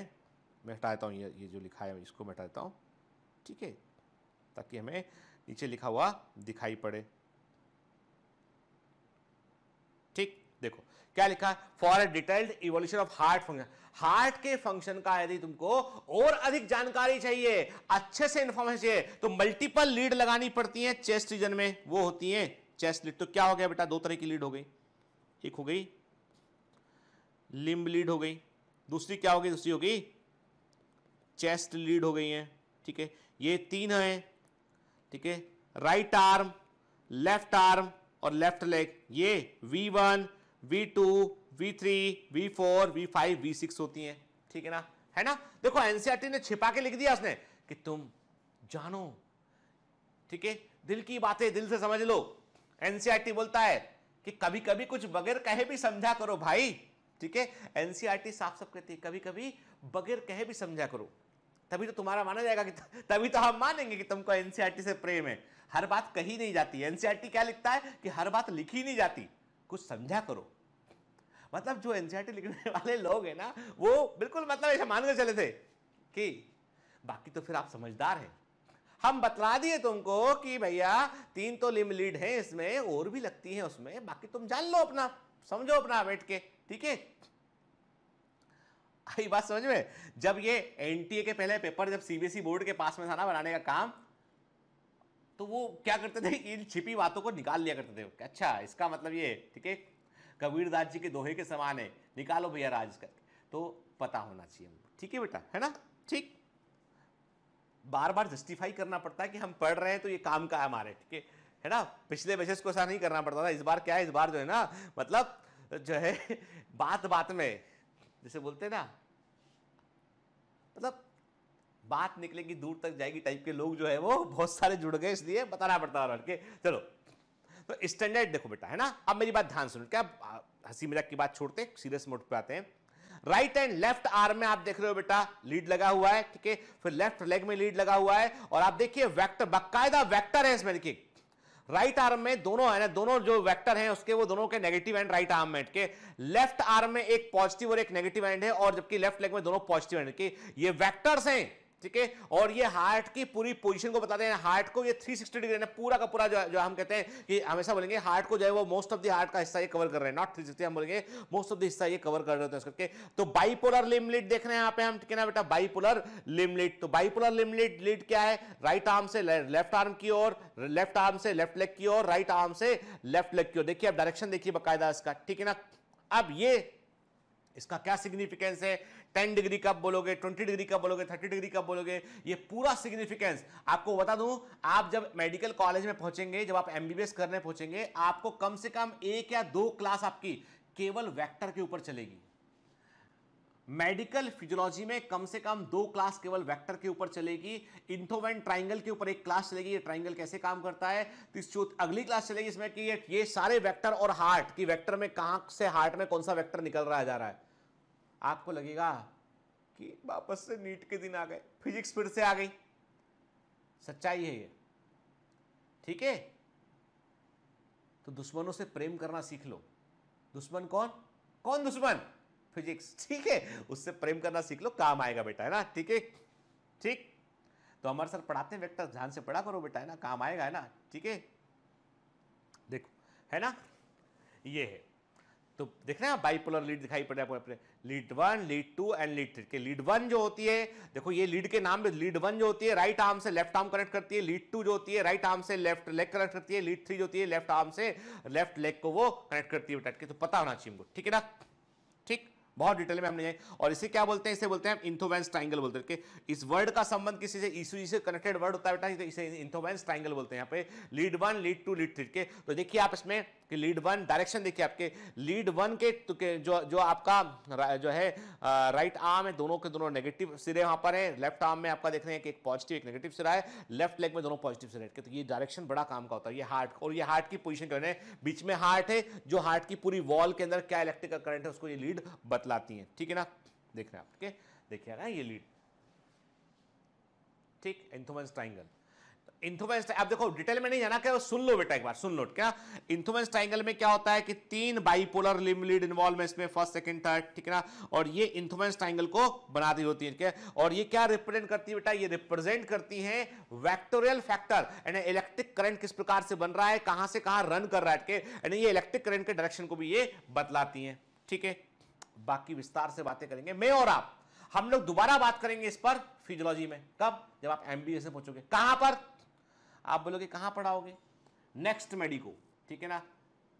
मैं हटा देता हूँ ये ये जो लिखा है इसको मैं हटा देता हूँ ठीक है ताकि हमें नीचे लिखा हुआ दिखाई पड़े देखो क्या लिखा है for a detailed evolution of heart function heart के फंक्शन का यदि तुमको और अधिक जानकारी चाहिए अच्छे से इंफॉर्मेशन चाहिए तो मल्टीपल लीड लगानी पड़ती है चेस्ट रीजन में वो होती है चेस्ट लीड तो क्या हो गया बेटा दो तरह की लीड हो गई एक हो गई लिम्ब लीड हो गई दूसरी क्या हो गई दूसरी गई चेस्ट लीड हो गई है ठीक है ये तीन है ठीक है राइट आर्म लेफ्ट आर्म और लेफ्ट लेग ये V one V2, V3, V4, V5, V6 होती हैं ठीक है ना है ना देखो एनसीआरटी e ने छिपा के लिख दिया उसने कि तुम जानो ठीक है दिल की बातें दिल से समझ लो एनसीआरटी e बोलता है कि कभी कभी कुछ बगैर कहे भी समझा करो भाई ठीक है एनसीआरटी e साफ साफ कहती है कभी कभी बगैर कहे भी समझा करो तभी तो तुम्हारा माना जाएगा कि तभी तो हम मानेंगे कि तुमको एनसीआरटी से प्रेम है हर बात कही नहीं जाती एनसीआरटी क्या लिखता है कि हर बात लिखी नहीं जाती कुछ समझा करो मतलब जो एनसीआरटी लिखने वाले लोग हैं ना वो बिल्कुल मतलब ऐसे मान कर चले थे कि बाकी तो फिर आप समझदार हैं हम बतला दिए तुमको कि भैया तीन तो लिम लीड हैं इसमें और भी लगती हैं उसमें बाकी तुम जान लो अपना समझो अपना बैठ के ठीक है आई बात समझ में जब ये एनटीए के पहले पेपर जब सीबीएसई बोर्ड e के पास में था ना बनाने का काम तो वो क्या करते थे इन छिपी बातों को निकाल लिया करते थे अच्छा इसका मतलब ये ठीक है कबीरदास जी के दोहे के समान है निकालो भैया राज कर तो पता होना चाहिए ठीक है बेटा है ना ठीक बार बार जस्टिफाई करना पड़ता है कि हम पढ़ रहे हैं तो ये काम का है हमारे ठीक है है ना पिछले बैचेस को ऐसा नहीं करना पड़ता था इस बार क्या है इस बार जो है ना मतलब जो है बात बात में जैसे बोलते हैं ना मतलब बात निकलेगी दूर तक जाएगी टाइप के लोग जो है वो बहुत सारे जुड़ गए इसलिए बताना पड़ता है लड़के चलो तो स्टैंडर्ड देखो बेटा है ना अब मेरी बात ध्यान सुनो क्या हंसी मजाक की बात छोड़ते सीरियस मोड पे आते हैं राइट एंड लेफ्ट आर्म में आप देख रहे हो बेटा लीड लगा हुआ है ठीक है फिर लेफ्ट लेग में लीड लगा हुआ है और आप देखिए वेक्टर बकायदा वेक्टर है इसमें देखिए राइट right आर्म में दोनों है ना दोनों जो वेक्टर हैं उसके वो दोनों के नेगेटिव एंड राइट आर्म में के लेफ्ट आर्म में एक पॉजिटिव और एक नेगेटिव एंड है और जबकि लेफ्ट लेग में दोनों पॉजिटिव एंड के ये वेक्टर्स हैं ठीक है और ये हार्ट की पूरी पोजीशन को बताते हैं हार्ट को ये 360 डिग्री ना पूरा का पूरा जो, जो हम कहते हैं कि हमेशा बोलेंगे हार्ट को जो है वो मोस्ट ऑफ द हार्ट का हिस्सा ये कवर कर रहे हैं नॉट थ्री सिक्सटी हम बोलेंगे मोस्ट ऑफ द हिस्सा ये कवर कर रहे हैं करके तो बाईपोलर लिमलिट देख रहे हैं यहाँ पे हम ठीक है ना बेटा बाईपोलर लिमलिट तो बाईपोलर लिमलिट लीड क्या है राइट आर्म से लेफ्ट आर्म की ओर लेफ्ट आर्म से लेफ्ट लेग की ओर राइट आर्म से लेफ्ट लेग की ओर देखिए आप डायरेक्शन देखिए बाकायदा इसका ठीक है ना अब ये इसका क्या सिग्निफिकेंस है टेन डिग्री कब बोलोगे ट्वेंटी डिग्री कब बोलोगे थर्टी डिग्री कब बोलोगे ये पूरा सिग्निफिकेंस आपको बता दूं आप जब मेडिकल कॉलेज में पहुंचेंगे जब आप एमबीबीएस करने पहुंचेंगे आपको कम से कम एक या दो क्लास आपकी केवल वैक्टर के ऊपर चलेगी मेडिकल फिजियोलॉजी में कम से कम दो क्लास केवल वेक्टर के ऊपर चलेगी इंथोवेन ट्राइंगल के ऊपर एक क्लास चलेगी ये ट्राइंगल कैसे काम करता है तो इस अगली क्लास चलेगी इसमें कि ये, सारे वेक्टर और हार्ट कि वेक्टर में कहां से हार्ट में कौन सा वेक्टर निकल रहा जा रहा है आपको लगेगा कि वापस से नीट के दिन आ गए फिजिक्स फिर से आ गई सच्चाई है ये ठीक है तो दुश्मनों से प्रेम करना सीख लो दुश्मन कौन कौन दुश्मन फिजिक्स ठीक है उससे प्रेम करना सीख लो काम आएगा बेटा है ना ठीक है ठीक तो हमारे सर पढ़ाते हैं वेक्टर ध्यान से पढ़ा करो बेटा है ना काम आएगा है ना ठीक है देखो है ना ये है तो देख रहे हैं बाइपोलर लीड दिखाई पड़ रहा है अपने lead one lead two and lead three के लीड वन जो होती है देखो ये लीड के नाम में लीड वन जो होती है राइट आर्म से लेफ्ट आर्म कनेक्ट करती है लीड टू जो होती है राइट आर्म से लेफ्ट लेग कनेक्ट करती है लीड थ्री जो होती है लेफ्ट आर्म से लेफ्ट लेग को वो कनेक्ट करती है के तो पता होना चाहिए हमको ठीक है ना ठीक बहुत डिटेल में हमने और इसे क्या बोलते हैं इसे बोलते हैं इंथोवेंस ट्राइंगल बोलते हैं इस वर्ड का संबंध किसी से ईसू से कनेक्टेड वर्ड होता है बेटा इसे इंथोवेंस ट्राइंगल बोलते हैं यहाँ पे lead one lead two lead three के तो देखिए आप इसमें कि लीड वन डायरेक्शन देखिए आपके लीड वन तो के, जो जो आपका जो है राइट आर्म है दोनों के दोनों नेगेटिव सिरे वहां पर है लेफ्ट आर्म में आपका देख रहे हैं कि एक पॉजिटिव एक नेगेटिव सिरा है लेफ्ट लेग में दोनों पॉजिटिव सिरे के तो ये डायरेक्शन बड़ा काम का होता है ये हार्ट और ये हार्ट की पोजिशन करने बीच में हार्ट है जो हार्ट की पूरी वॉल के अंदर क्या इलेक्ट्रिकल करंट है उसको ये लीड बतलाती है ठीक है ना देख रहे हैं आपके देखिएगा ये लीड ठीक एंथोमस ट्राइंगल इंथोमेंस अब देखो डिटेल में नहीं जाना क्या सुन लो बेटा एक बार सुन लो क्या इंथोमेंस ट्राइंगल में क्या होता है कि तीन बाइपोलर लिम लीड इन्वॉल्व है इसमें फर्स्ट सेकंड थर्ड ठीक है ना और ये इंथोमेंस ट्राइंगल को बना दी होती है ठीक है और ये क्या रिप्रेजेंट करती है बेटा ये रिप्रेजेंट करती है वैक्टोरियल फैक्टर यानी इलेक्ट्रिक करंट किस प्रकार से बन रहा है कहां से कहां रन कर रहा है यानी ये इलेक्ट्रिक करंट के डायरेक्शन को भी ये बतलाती है ठीक है बाकी विस्तार से बातें करेंगे मैं और आप हम लोग दोबारा बात करेंगे इस पर फिजियोलॉजी में कब जब आप एमबीए से पहुंचोगे कहां पर आप बोलोगे कहाँ पढ़ाओगे नेक्स्ट मेडिको ठीक है ना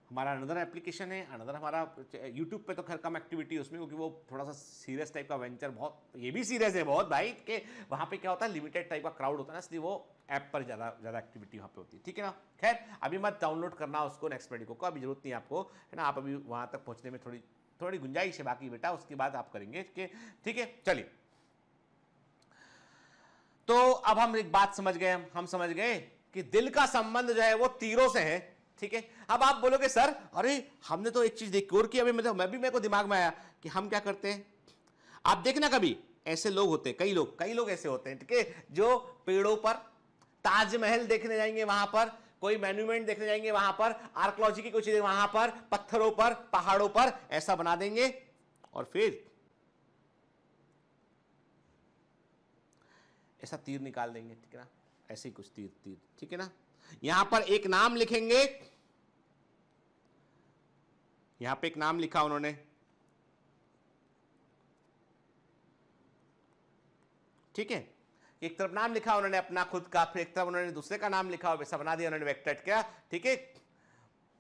हमारा अनदर एप्लीकेशन है अनदर हमारा यूट्यूब पे तो खैर कम एक्टिविटी है उसमें क्योंकि वो थोड़ा सा सीरियस टाइप का वेंचर बहुत ये भी सीरियस है बहुत भाई के वहाँ पे क्या होता है लिमिटेड टाइप का क्राउड होता है ना इसलिए वो ऐप पर ज़्यादा ज़्यादा एक्टिविटी वहाँ पे होती है ठीक है ना खैर अभी मत डाउनलोड करना उसको नेक्स्ट मेडिको को अभी जरूरत नहीं आपको है ना आप अभी वहाँ तक पहुँचने में थोड़ी थोड़ी गुंजाइश है बाकी बेटा उसके बाद आप करेंगे ठीक है चलिए तो अब हम एक बात समझ गए हम हम समझ गए कि दिल का संबंध जो है वो तीरों से है ठीक है अब आप बोलोगे सर अरे हमने तो एक चीज देखी और की अभी मतलब मैं भी मेरे को दिमाग में आया कि हम क्या करते हैं आप देखना कभी ऐसे लोग होते हैं कई लोग कई लोग ऐसे होते हैं ठीक है जो पेड़ों पर ताजमहल देखने जाएंगे वहां पर कोई मैन्यूमेंट देखने जाएंगे वहां पर आर्कोलॉजी की कोई चीजें वहां पर पत्थरों पर पहाड़ों पर ऐसा बना देंगे और फिर ऐसा तीर निकाल देंगे ठीक है ना ऐसे ही कुछ तीर तीर ठीक है ना यहां पर एक नाम लिखेंगे यहां पे एक नाम लिखा उन्होंने ठीक है एक तरफ नाम लिखा उन्होंने अपना खुद का फिर एक तरफ उन्होंने दूसरे का नाम लिखा वैसा बना दिया उन्होंने वेक्टेट क्या ठीक है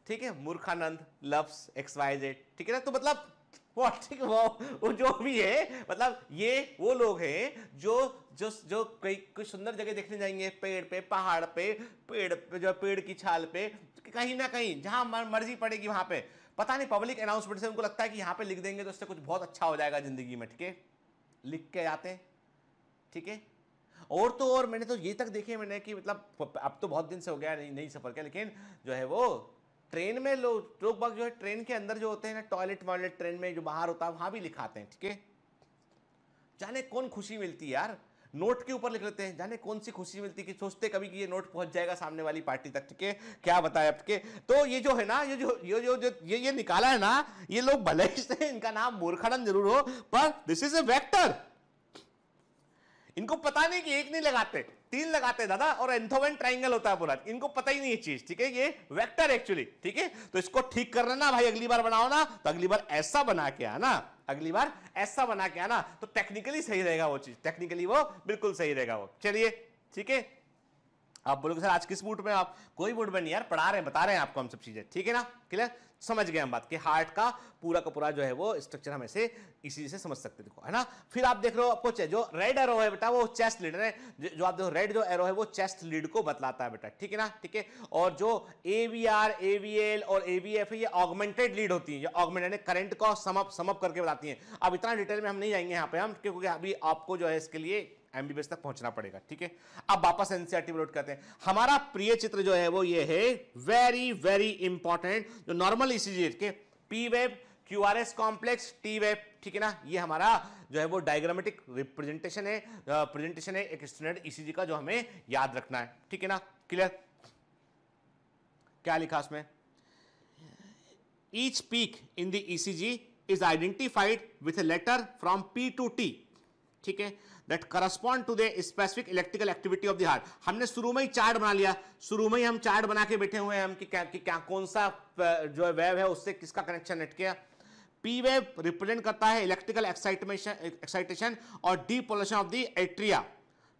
ठीक है Murkhanand loves X Y Z ठीक है ना तो मतलब पॉलिटिक वो जो भी है मतलब ये वो लोग हैं जो जो जो कई कुछ सुंदर जगह देखने जाएंगे पेड़ पे पहाड़ पे पेड़ पे जो पेड़ की छाल पे कहीं ना कहीं जहाँ मर्जी पड़ेगी वहां पे पता नहीं पब्लिक अनाउंसमेंट से उनको लगता है कि यहाँ पे लिख देंगे तो उससे कुछ बहुत अच्छा हो जाएगा ज़िंदगी में ठीक है लिख के आते हैं ठीक है और तो और मैंने तो ये तक देखे मैंने कि मतलब अब तो बहुत दिन से हो गया नहीं नहीं सफ़र किया लेकिन जो है वो ट्रेन में लोग लोग जो है ट्रेन के अंदर जो होते हैं ना टॉयलेट वॉयलेट ट्रेन में जो बाहर होता है वहां भी लिखाते हैं ठीक है जाने कौन खुशी मिलती है यार नोट के ऊपर लिख लेते हैं जाने कौन सी खुशी मिलती कि सोचते कभी कि ये नोट पहुंच जाएगा सामने वाली पार्टी तक ठीक है क्या बताए आपके तो ये जो है ना ये जो ये जो, जो ये ये निकाला है ना ये लोग भले ही से इनका नाम मूर्खानंद जरूर हो पर दिस इज ए वेक्टर इनको पता नहीं कि एक नहीं लगाते तीन लगाते हैं दादा और एंथोवन ट्राइंगल होता है पूरा इनको पता ही नहीं है चीज ठीक है ये वेक्टर एक्चुअली ठीक है तो इसको ठीक करना ना भाई अगली बार बनाओ ना तो अगली बार ऐसा बना के आना अगली बार ऐसा बना के आना तो टेक्निकली सही रहेगा वो चीज टेक्निकली वो बिल्कुल सही रहेगा वो चलिए ठीक है आप बोलोगे सर आज किस मूड में आप कोई मूड में नहीं यार पढ़ा रहे हैं बता रहे हैं आपको हम सब चीज़ें ठीक है ना क्लियर समझ गए हम बात कि हार्ट का पूरा का पूरा जो है वो स्ट्रक्चर हम ऐसे इसी से समझ सकते देखो है ना फिर आप देख रहे हो आपको जो रेड एरो है बेटा वो चेस्ट लीडर है जो आप देखो रेड जो एरो है वो चेस्ट लीड को बतलाता है बेटा ठीक है ना ठीक है और जो A V R A V L और ए वी एफ ये ऑगमेंटेड लीड होती है ऑगमेंटेड करंट को समअप समअप करके बताती है अब इतना डिटेल में हम नहीं जाएंगे यहाँ पे हम क्योंकि अभी आपको जो है इसके लिए एमबीबीएस तक पहुंचना पड़ेगा ठीक है अब वापस एनसीआरटी में e लोड करते हैं हमारा प्रिय चित्र जो है वो ये है वेरी वेरी इंपॉर्टेंट जो नॉर्मल ईसीजी e के P wave Q R S complex T wave ठीक है ना ये हमारा जो है वो डायग्रामेटिक रिप्रेजेंटेशन है प्रेजेंटेशन है एक स्टैंडर्ड ईसीजी e का जो हमें याद रखना है ठीक है ना क्लियर क्या लिखा उसमें each peak in the ECG is identified with a letter from P to T ठीक है that correspond to the specific electrical activity of the heart हमने शुरू में ही चार्ट बना लिया शुरू में ही हम चार्ट बना के बैठे हुए हैं हम कि क्या, कि क्या कौन सा जो है वेव है उससे किसका कनेक्शन अटकेगा पी वेव रिप्रेजेंट करता है इलेक्ट्रिकल एक्साइटमेशन एक्साइटेशन और depolarization of the atria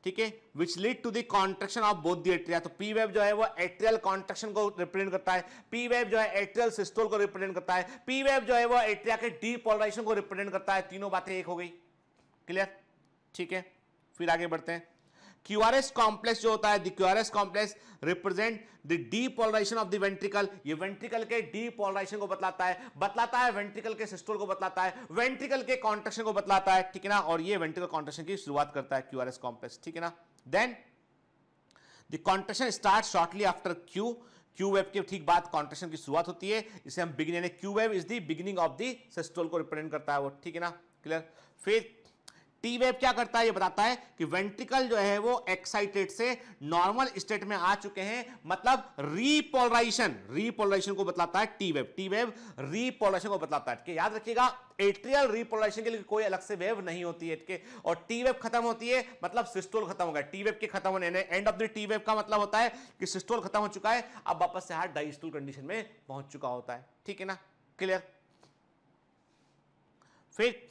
ठीक है which lead to the contraction of both the atria तो पी वेव जो है वो एट्रियल कॉन्ट्रेक्शन को रिप्रेजेंट करता है पी वेव जो है एट्रियल सिस्टोल को रिप्रेजेंट करता है पी वेव जो है वो एट्रिया के डी पोलराइजेशन को रिप्रेजेंट करता है तीनों बातें एक हो गई क्लियर ठीक है फिर आगे बढ़ते हैं क्यूआरएस कॉम्प्लेक्स जो होता है Q R complex represent the depolarization of the ventricle ये वेंट्रिकल के डी पोलराइजेशन को बतलाता है बतलाता है वेंट्रिकल के सिस्टोल को बतलाता है वेंट्रिकल के कॉन्ट्रेक्शन को बतलाता है ठीक है ना और ये वेंट्रिकल कॉन्ट्रेक्शन की शुरुआत करता है क्यूआरएस कॉम्प्लेक्स ठीक है ना then the contraction start shortly after Q Q wave के ठीक बाद कॉन्ट्रेक्शन की शुरुआत होती है इसे हम beginning Q wave is the beginning of the systole को रिप्रेजेंट करता है वो ठीक है ना क्लियर फिर टी वेव क्या करता है ये बताता है कि वेंट्रिकल जो है वो एक्साइटेड से नॉर्मल स्टेट में आ चुके हैं मतलब रीपोलराइजेशन रीपोलराइजेशन को बतलाता है T wave T wave repolarization को बतलाता है याद रखिएगा एट्रियल रिपोलराइजेशन के लिए कोई अलग से वेव नहीं होती है के और टी वेव खत्म होती है मतलब सिस्टोल खत्म हो गया टी वेव के खत्म होने end of the T wave का मतलब होता है कि सिस्टोल खत्म हो चुका है अब वापस से हार्ट डाइस्टोल कंडीशन में पहुंच चुका होता है ठीक है ना क्लियर फिर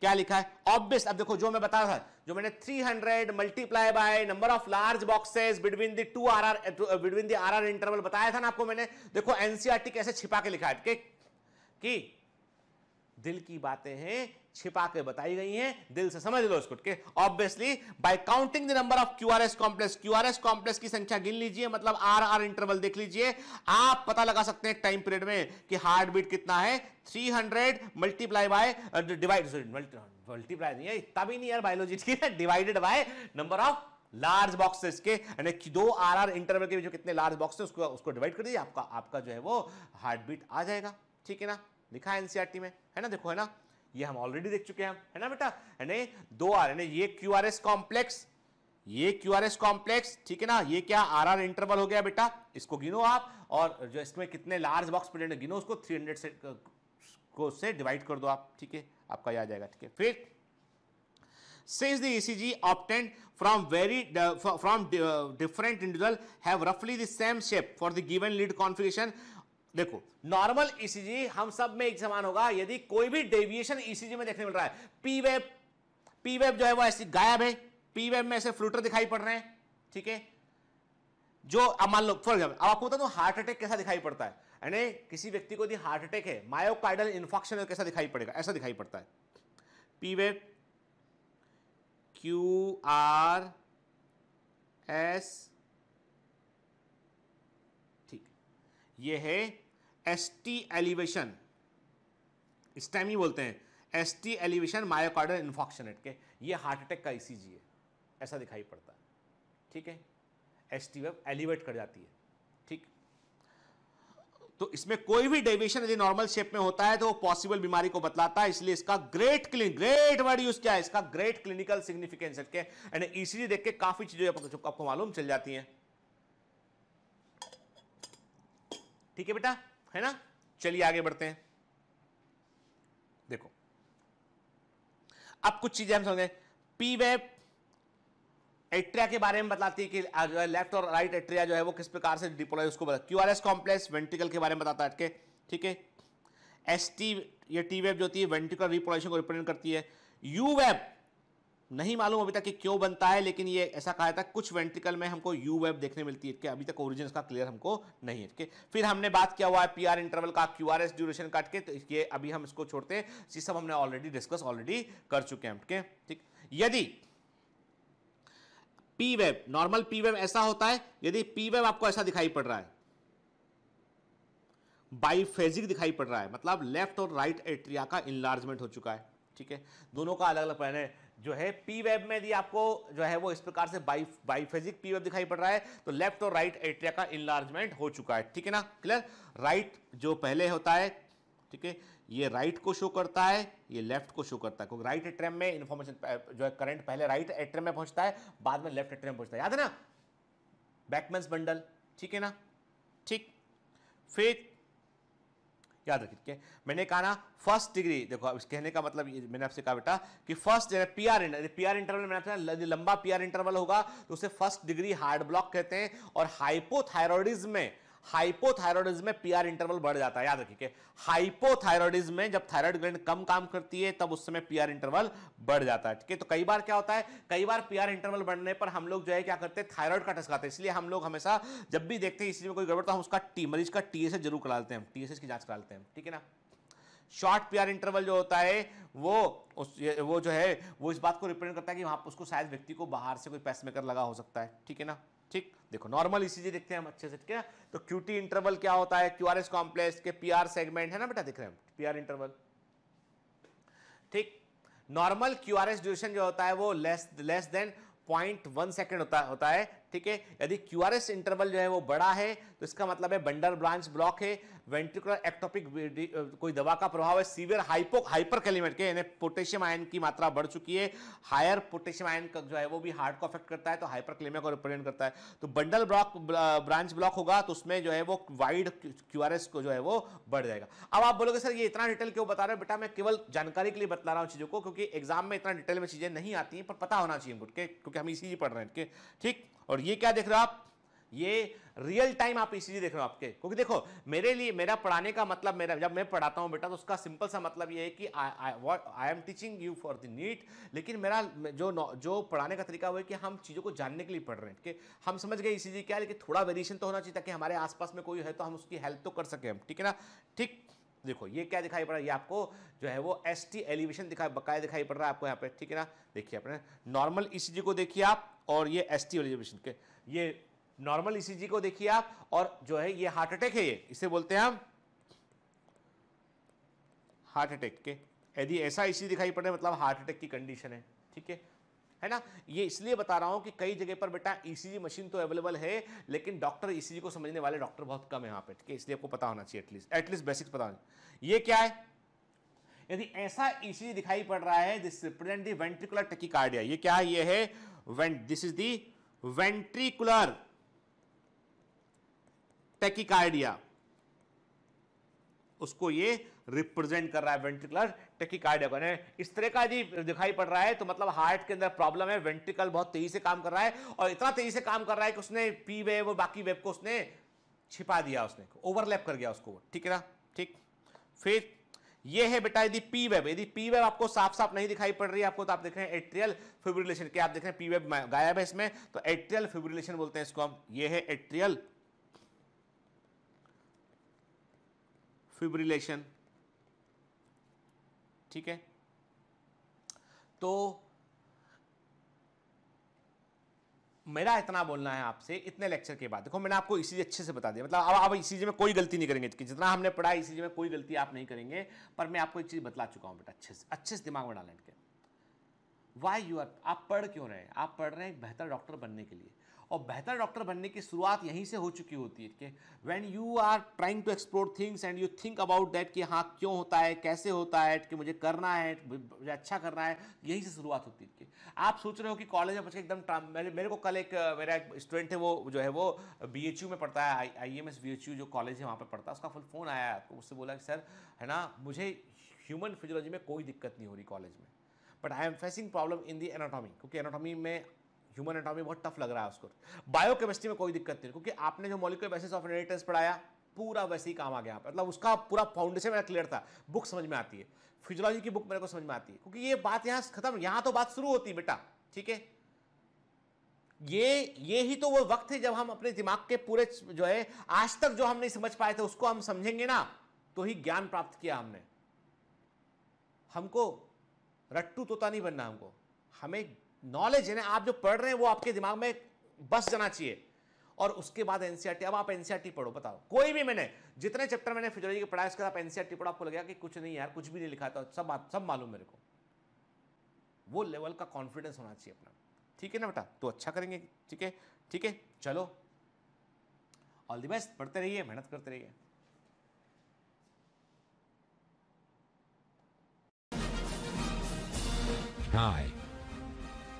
क्या लिखा है ऑब्वियस अब देखो जो मैं बता रहा था जो मैंने 300 hundred multiply by number of large boxes between the two R R between the R R interval बताया था ना आपको मैंने देखो एनसीआरटी e कैसे छिपा के लिखा है कि दिल की बातें हैं छिपा के बताई गई हैं दिल से समझ लो इसको के obviously by counting the number of Q R S complex Q R S complex की संख्या गिन लीजिए मतलब आर आर इंटरवल देख लीजिए आप पता लगा सकते हैं टाइम पीरियड में कि हार्ट बीट कितना है 300 hundred multiply by divide multiply नहीं है इतना भी नहीं यार बायोलॉजी ठीक है divided by number of large boxes के यानी दो आर आर इंटरवल के जो कितने लार्ज बॉक्स है उसको उसको डिवाइड कर दीजिए आपका आपका जो है वो हार्ट बीट आ जाएगा ठीक है ना लिखा है एनसीआरटी e में है ना देखो है ना ये हम ऑलरेडी देख चुके हैं है ना बेटा है ना दो आर है ना ये क्यू आर एस कॉम्प्लेक्स ये क्यू आर एस कॉम्प्लेक्स ठीक है ना ये क्या आर आर इंटरवल हो गया बेटा इसको गिनो आप और जो इसमें कितने लार्ज बॉक्स प्रेजेंट गिनो उसको थ्री हंड्रेड से को से डिवाइड कर दो आप ठीक है आपका यह आ जाएगा ठीक है फिर since the ECG obtained from very from different individual have रफली the same shape for the given lead given देखो नॉर्मल ईसीजी e हम सब में एक समान होगा यदि कोई भी डेविएशन ईसीजी e में देखने मिल रहा है पी वेब पी वेब जो है वो ऐसी गायब है पी वेब में ऐसे फ्लूटर दिखाई पड़ रहे हैं ठीक है जो अब मान लो फॉर एग्जाम्पल अब आपको बता दो हार्ट अटैक कैसा दिखाई पड़ता है यानी किसी व्यक्ति को यदि हार्ट अटैक है मायोकाइडल इन्फेक्शन कैसा दिखाई पड़ेगा ऐसा दिखाई पड़ता है P wave Q R S ये है एस टी एलिवेशन स्टेमी बोलते हैं S T elevation myocardial infarction के ये हार्ट अटैक का ईसीजी e है ऐसा दिखाई पड़ता है ठीक है एस टी वेब एलिवेट कर जाती है ठीक तो इसमें कोई भी डेविएशन यदि नॉर्मल शेप में होता है तो वो पॉसिबल बीमारी को बतलाता है इसलिए इसका ग्रेट क्लिन ग्रेट वर्ड यूज क्या है इसका ग्रेट क्लिनिकल सिग्निफिकेंस है एंड ईसीजी e देख के काफी चीजें आपको मालूम चल जाती हैं ठीक है बेटा है ना चलिए आगे बढ़ते हैं देखो अब कुछ चीजें हम समझे पी वेब एट्रिया के बारे में बताती है कि लेफ्ट और राइट एट्रिया जो है वो किस प्रकार से डिप्लॉय उसको बता Q R S complex ventricle के बारे में बताता है ठीक है एस टी ये टी वेब जो होती है वेंटिकल रिपोलेशन को रिप्रेजेंट करती है यू वेब नहीं मालूम अभी तक कि क्यों बनता है लेकिन ये ऐसा कहा था कुछ वेंट्रिकल में हमको यू वेब देखने मिलती है अभी तक ओरिजिन का क्लियर हमको नहीं है फिर हमने बात किया हुआ है पी आर इंटरवल का क्यू आर एस ड्यूरेशन काट के तो ये अभी हम इसको छोड़ते हैं सब हमने ऑलरेडी डिस्कस ऑलरेडी कर चुके हैं ठीक ठीक यदि P wave normal P wave ऐसा होता है यदि पी वेब आपको ऐसा दिखाई पड़ रहा है बाईफेजिक दिखाई पड़ रहा है मतलब लेफ्ट और राइट एट्रिया का इनलार्जमेंट हो चुका है ठीक है दोनों का अलग अलग पहले जो है पी वेब में यदि आपको जो है वो इस प्रकार से बाई बाईफेजिक पी वेब दिखाई पड़ रहा है तो लेफ्ट और राइट एट्रिया का इनलार्जमेंट हो चुका है ठीक है ना क्लियर राइट जो पहले होता है ठीक है ये राइट को शो करता है ये लेफ्ट को शो करता है क्योंकि राइट एट्रियम में इंफॉर्मेशन जो है करंट पहले राइट एट्रियम में पहुंचता है बाद में लेफ्ट एट्रियम पहुंचता है याद है ना बैकमेंस बंडल ठीक है ना ठीक फिर याद रख मैंने कहा ना फर्स्ट डिग्री देखो अब कहने का मतलब मैंने आपसे कहा बेटा कि first P R P R interval मैंने आपसे यदि लंबा पी आर इंटरवल होगा तो उसे फर्स्ट डिग्री हार्ड ब्लॉक कहते हैं और हाइपोथायरॉयडिज्म में हाइपोथायरॉयडिज्म में पीआर इंटरवल बढ़ जाता है याद रखिए हाइपोथायरॉयडिज्म में जब थायराइड ग्लैंड कम काम करती है तब उस समय पीआर इंटरवल बढ़ जाता है ठीक है तो कई बार क्या होता है कई बार पीआर इंटरवल बढ़ने पर हम लोग जो है क्या करते हैं थायराइड का टेस्ट कराते हैं इसलिए हम लोग हमेशा जब भी देखते हैं इसलिए कोई गड़बड़ तो हम उसका टी मरीज का टी जरूर करा लेते हैं हम टी की जाँच करा लेते हैं ठीक है ना शॉर्ट पीआर इंटरवल जो होता है वो उस वो जो है वो इस बात को रिप्रेजेंट करता है कि वहाँ उसको शायद व्यक्ति को बाहर से कोई पैसमेकर लगा हो सकता है ठीक है ना ठीक देखो नॉर्मल ईसीजी देखते हैं हम अच्छे से ठीक है तो क्यूटी इंटरवल क्या होता है क्यूआरएस कॉम्प्लेक्स के पीआर सेगमेंट है ना बेटा दिख रहे हैं पीआर इंटरवल ठीक नॉर्मल क्यूआरएस ड्यूरेशन जो होता है वो less less than point one second होता होता है ठीक है यदि क्यूआरएस इंटरवल जो है वो बड़ा है तो इसका मतलब है बंडर ब्रांच ब्लॉक है वेंट्रिकुलर एक्टोपिक कोई दवा का प्रभाव है सीवियर हाइपो हाइपर कैलिमेट के यानी पोटेशियम आयन की मात्रा बढ़ चुकी है हायर पोटेशियम आयन का जो है वो भी हार्ट को अफेक्ट करता है तो हाइपर कैलिमेट को रिप्रेजेंट करता है तो बंडल ब्लॉक ब्रांच ब्लॉक होगा तो उसमें जो है वो वाइड क्यू को जो है वो बढ़ जाएगा अब आप बोलोगे सर ये इतना डिटेल क्यों बता रहे हो बेटा मैं केवल जानकारी के लिए बता रहा हूँ चीज़ों को क्योंकि एग्जाम में इतना डिटेल में चीज़ें नहीं आती हैं पर पता होना चाहिए हमको क्योंकि हम इसी पढ़ रहे हैं ठीक और ये क्या देख रहे हो आप ये रियल टाइम आप ईसीजी देख रहे हो आपके क्योंकि देखो मेरे लिए मेरा पढ़ाने का मतलब मेरा जब मैं पढ़ाता हूँ बेटा तो उसका सिंपल सा मतलब ये है कि I am teaching you for the NEET लेकिन मेरा जो जो पढ़ाने का तरीका वो है कि हम चीज़ों को जानने के लिए पढ़ रहे हैं कि हम समझ गए ईसीजी क्या है लेकिन थोड़ा वेरिएशन तो होना चाहिए ताकि हमारे आसपास में कोई है तो हम उसकी हेल्प तो कर सकें हम ठीक है ना ठीक देखो ये क्या दिखाई पड़ रहा है ये आपको जो है वो एस टी एलिवेशन दिखाई बकाया दिखाई पड़ रहा है आपको यहाँ पे ठीक है ना देखिए अपने नॉर्मल ई को देखिए आप और ये एस टी एलिवेशन के ये नॉर्मल ईसीजी e को देखिए आप और जो है ये हार्ट अटैक है ये इसे बोलते हैं हम हार्ट अटैक के यदि ऐसा ईसीजी e दिखाई पड़े मतलब हार्ट अटैक की कंडीशन है ठीक है है ना ये इसलिए बता रहा हूं कि कई जगह पर बेटा ईसीजी e मशीन तो अवेलेबल है लेकिन डॉक्टर ईसीजी को समझने वाले डॉक्टर बहुत कम है यहां पर ठीक है इसलिए आपको पता होना चाहिए एटलीस्ट एटलीस्ट बेसिक्स पता होना ये क्या है यदि ऐसा ईसीजी दिखाई पड़ रहा है this represent the ventricular tachycardia ये क्या है ये है vent this is the ventricular tachycardia उसको ये रिप्रेजेंट कर रहा है वेंट्रिकुलर टेकिकार्डिया को इस तरह का जी दिखाई पड़ रहा है तो मतलब हार्ट के अंदर प्रॉब्लम है वेंट्रिकल बहुत तेजी से काम कर रहा है और इतना तेजी से काम कर रहा है कि उसने पी वेव और बाकी वेव को उसने छिपा दिया उसने ओवरलैप कर गया उसको ठीक है ना ठीक फिर ये है बेटा यदि पी वेब यदि पी वेब आपको साफ साफ नहीं दिखाई पड़ रही है आपको तो आप देख रहे हैं एट्रियल फिब्रिलेशन क्या आप देख रहे हैं पी वेब गायब है इसमें तो एट्रियल फिब्रिलेशन बोलते हैं इसको हम ये है एट्रियल फिब्रिलेशन ठीक है तो मेरा इतना बोलना है आपसे इतने लेक्चर के बाद देखो मैंने आपको चीज अच्छे से बता दिया मतलब अब आप चीज में कोई गलती नहीं करेंगे जितना हमने पढ़ा चीज में कोई गलती आप नहीं करेंगे पर मैं आपको एक चीज़ बतला चुका हूं बेटा अच्छे से अच्छे से दिमाग में डालने के वाई यू आर आप पढ़ क्यों रहे हैं आप पढ़ रहे हैं एक बेहतर डॉक्टर बनने के लिए और बेहतर डॉक्टर बनने की शुरुआत यहीं से हो चुकी होती है ठीक है when you are trying to explore things and you think about that कि हाँ क्यों होता है कैसे होता है कि मुझे करना है मुझे अच्छा करना है यहीं से शुरुआत होती है आप सोच रहे हो कि कॉलेज में बच एकदम मेरे, मेरे को कल एक मेरा एक स्टूडेंट है वो जो है वो बी में पढ़ता है आई एम एस जो कॉलेज है वहाँ पर पढ़ता है उसका फुल फ़ोन आया तो उससे बोला कि सर है ना मुझे ह्यूमन फिजियोलॉजी में कोई दिक्कत नहीं हो रही कॉलेज में but I am facing problem in the anatomy क्योंकि एनाटॉमी में ह्यूमन एटॉमी बहुत टफ लग रहा है उसको बायोकेमिस्ट्री में कोई दिक्कत नहीं क्योंकि आपने जो मॉलिकुलर बेसिस ऑफ इनहेरिटेंस पढ़ाया पूरा वैसे ही काम आ गया मतलब उसका पूरा फाउंडेशन मेरा क्लियर था बुक समझ में आती है फिजियोलॉजी की बुक मेरे को समझ में आती है क्योंकि ये बात यहाँ खत्म यहाँ तो बात शुरू होती है बेटा ठीक है ये ये ही तो वो वक्त है जब हम अपने दिमाग के पूरे जो है आज तक जो हम नहीं समझ पाए थे उसको हम समझेंगे ना तो ही ज्ञान प्राप्त किया हमने हमको रट्टू तोता नहीं बनना हमको हमें नॉलेज है ना आप जो पढ़ रहे हैं वो आपके दिमाग में बस जाना चाहिए और उसके बाद एनसीईआरटी अब आप एनसीईआरटी पढ़ो बताओ कोई भी मैंने जितने चैप्टर मैंने फिजोलॉजी के पढ़ा उसके बाद आप एनसीईआरटी पढ़ो आपको लगेगा कि कुछ नहीं यार कुछ भी नहीं लिखा था सब सब मालूम मेरे को वो लेवल का कॉन्फिडेंस होना चाहिए अपना ठीक है ना बेटा तो अच्छा करेंगे ठीक है ठीक है चलो ऑल द बेस्ट पढ़ते रहिए मेहनत करते रहिए Hi.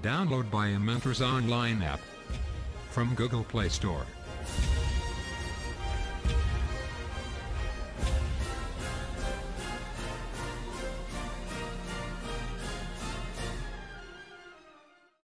Download by Mentors Online app from Google Play Store.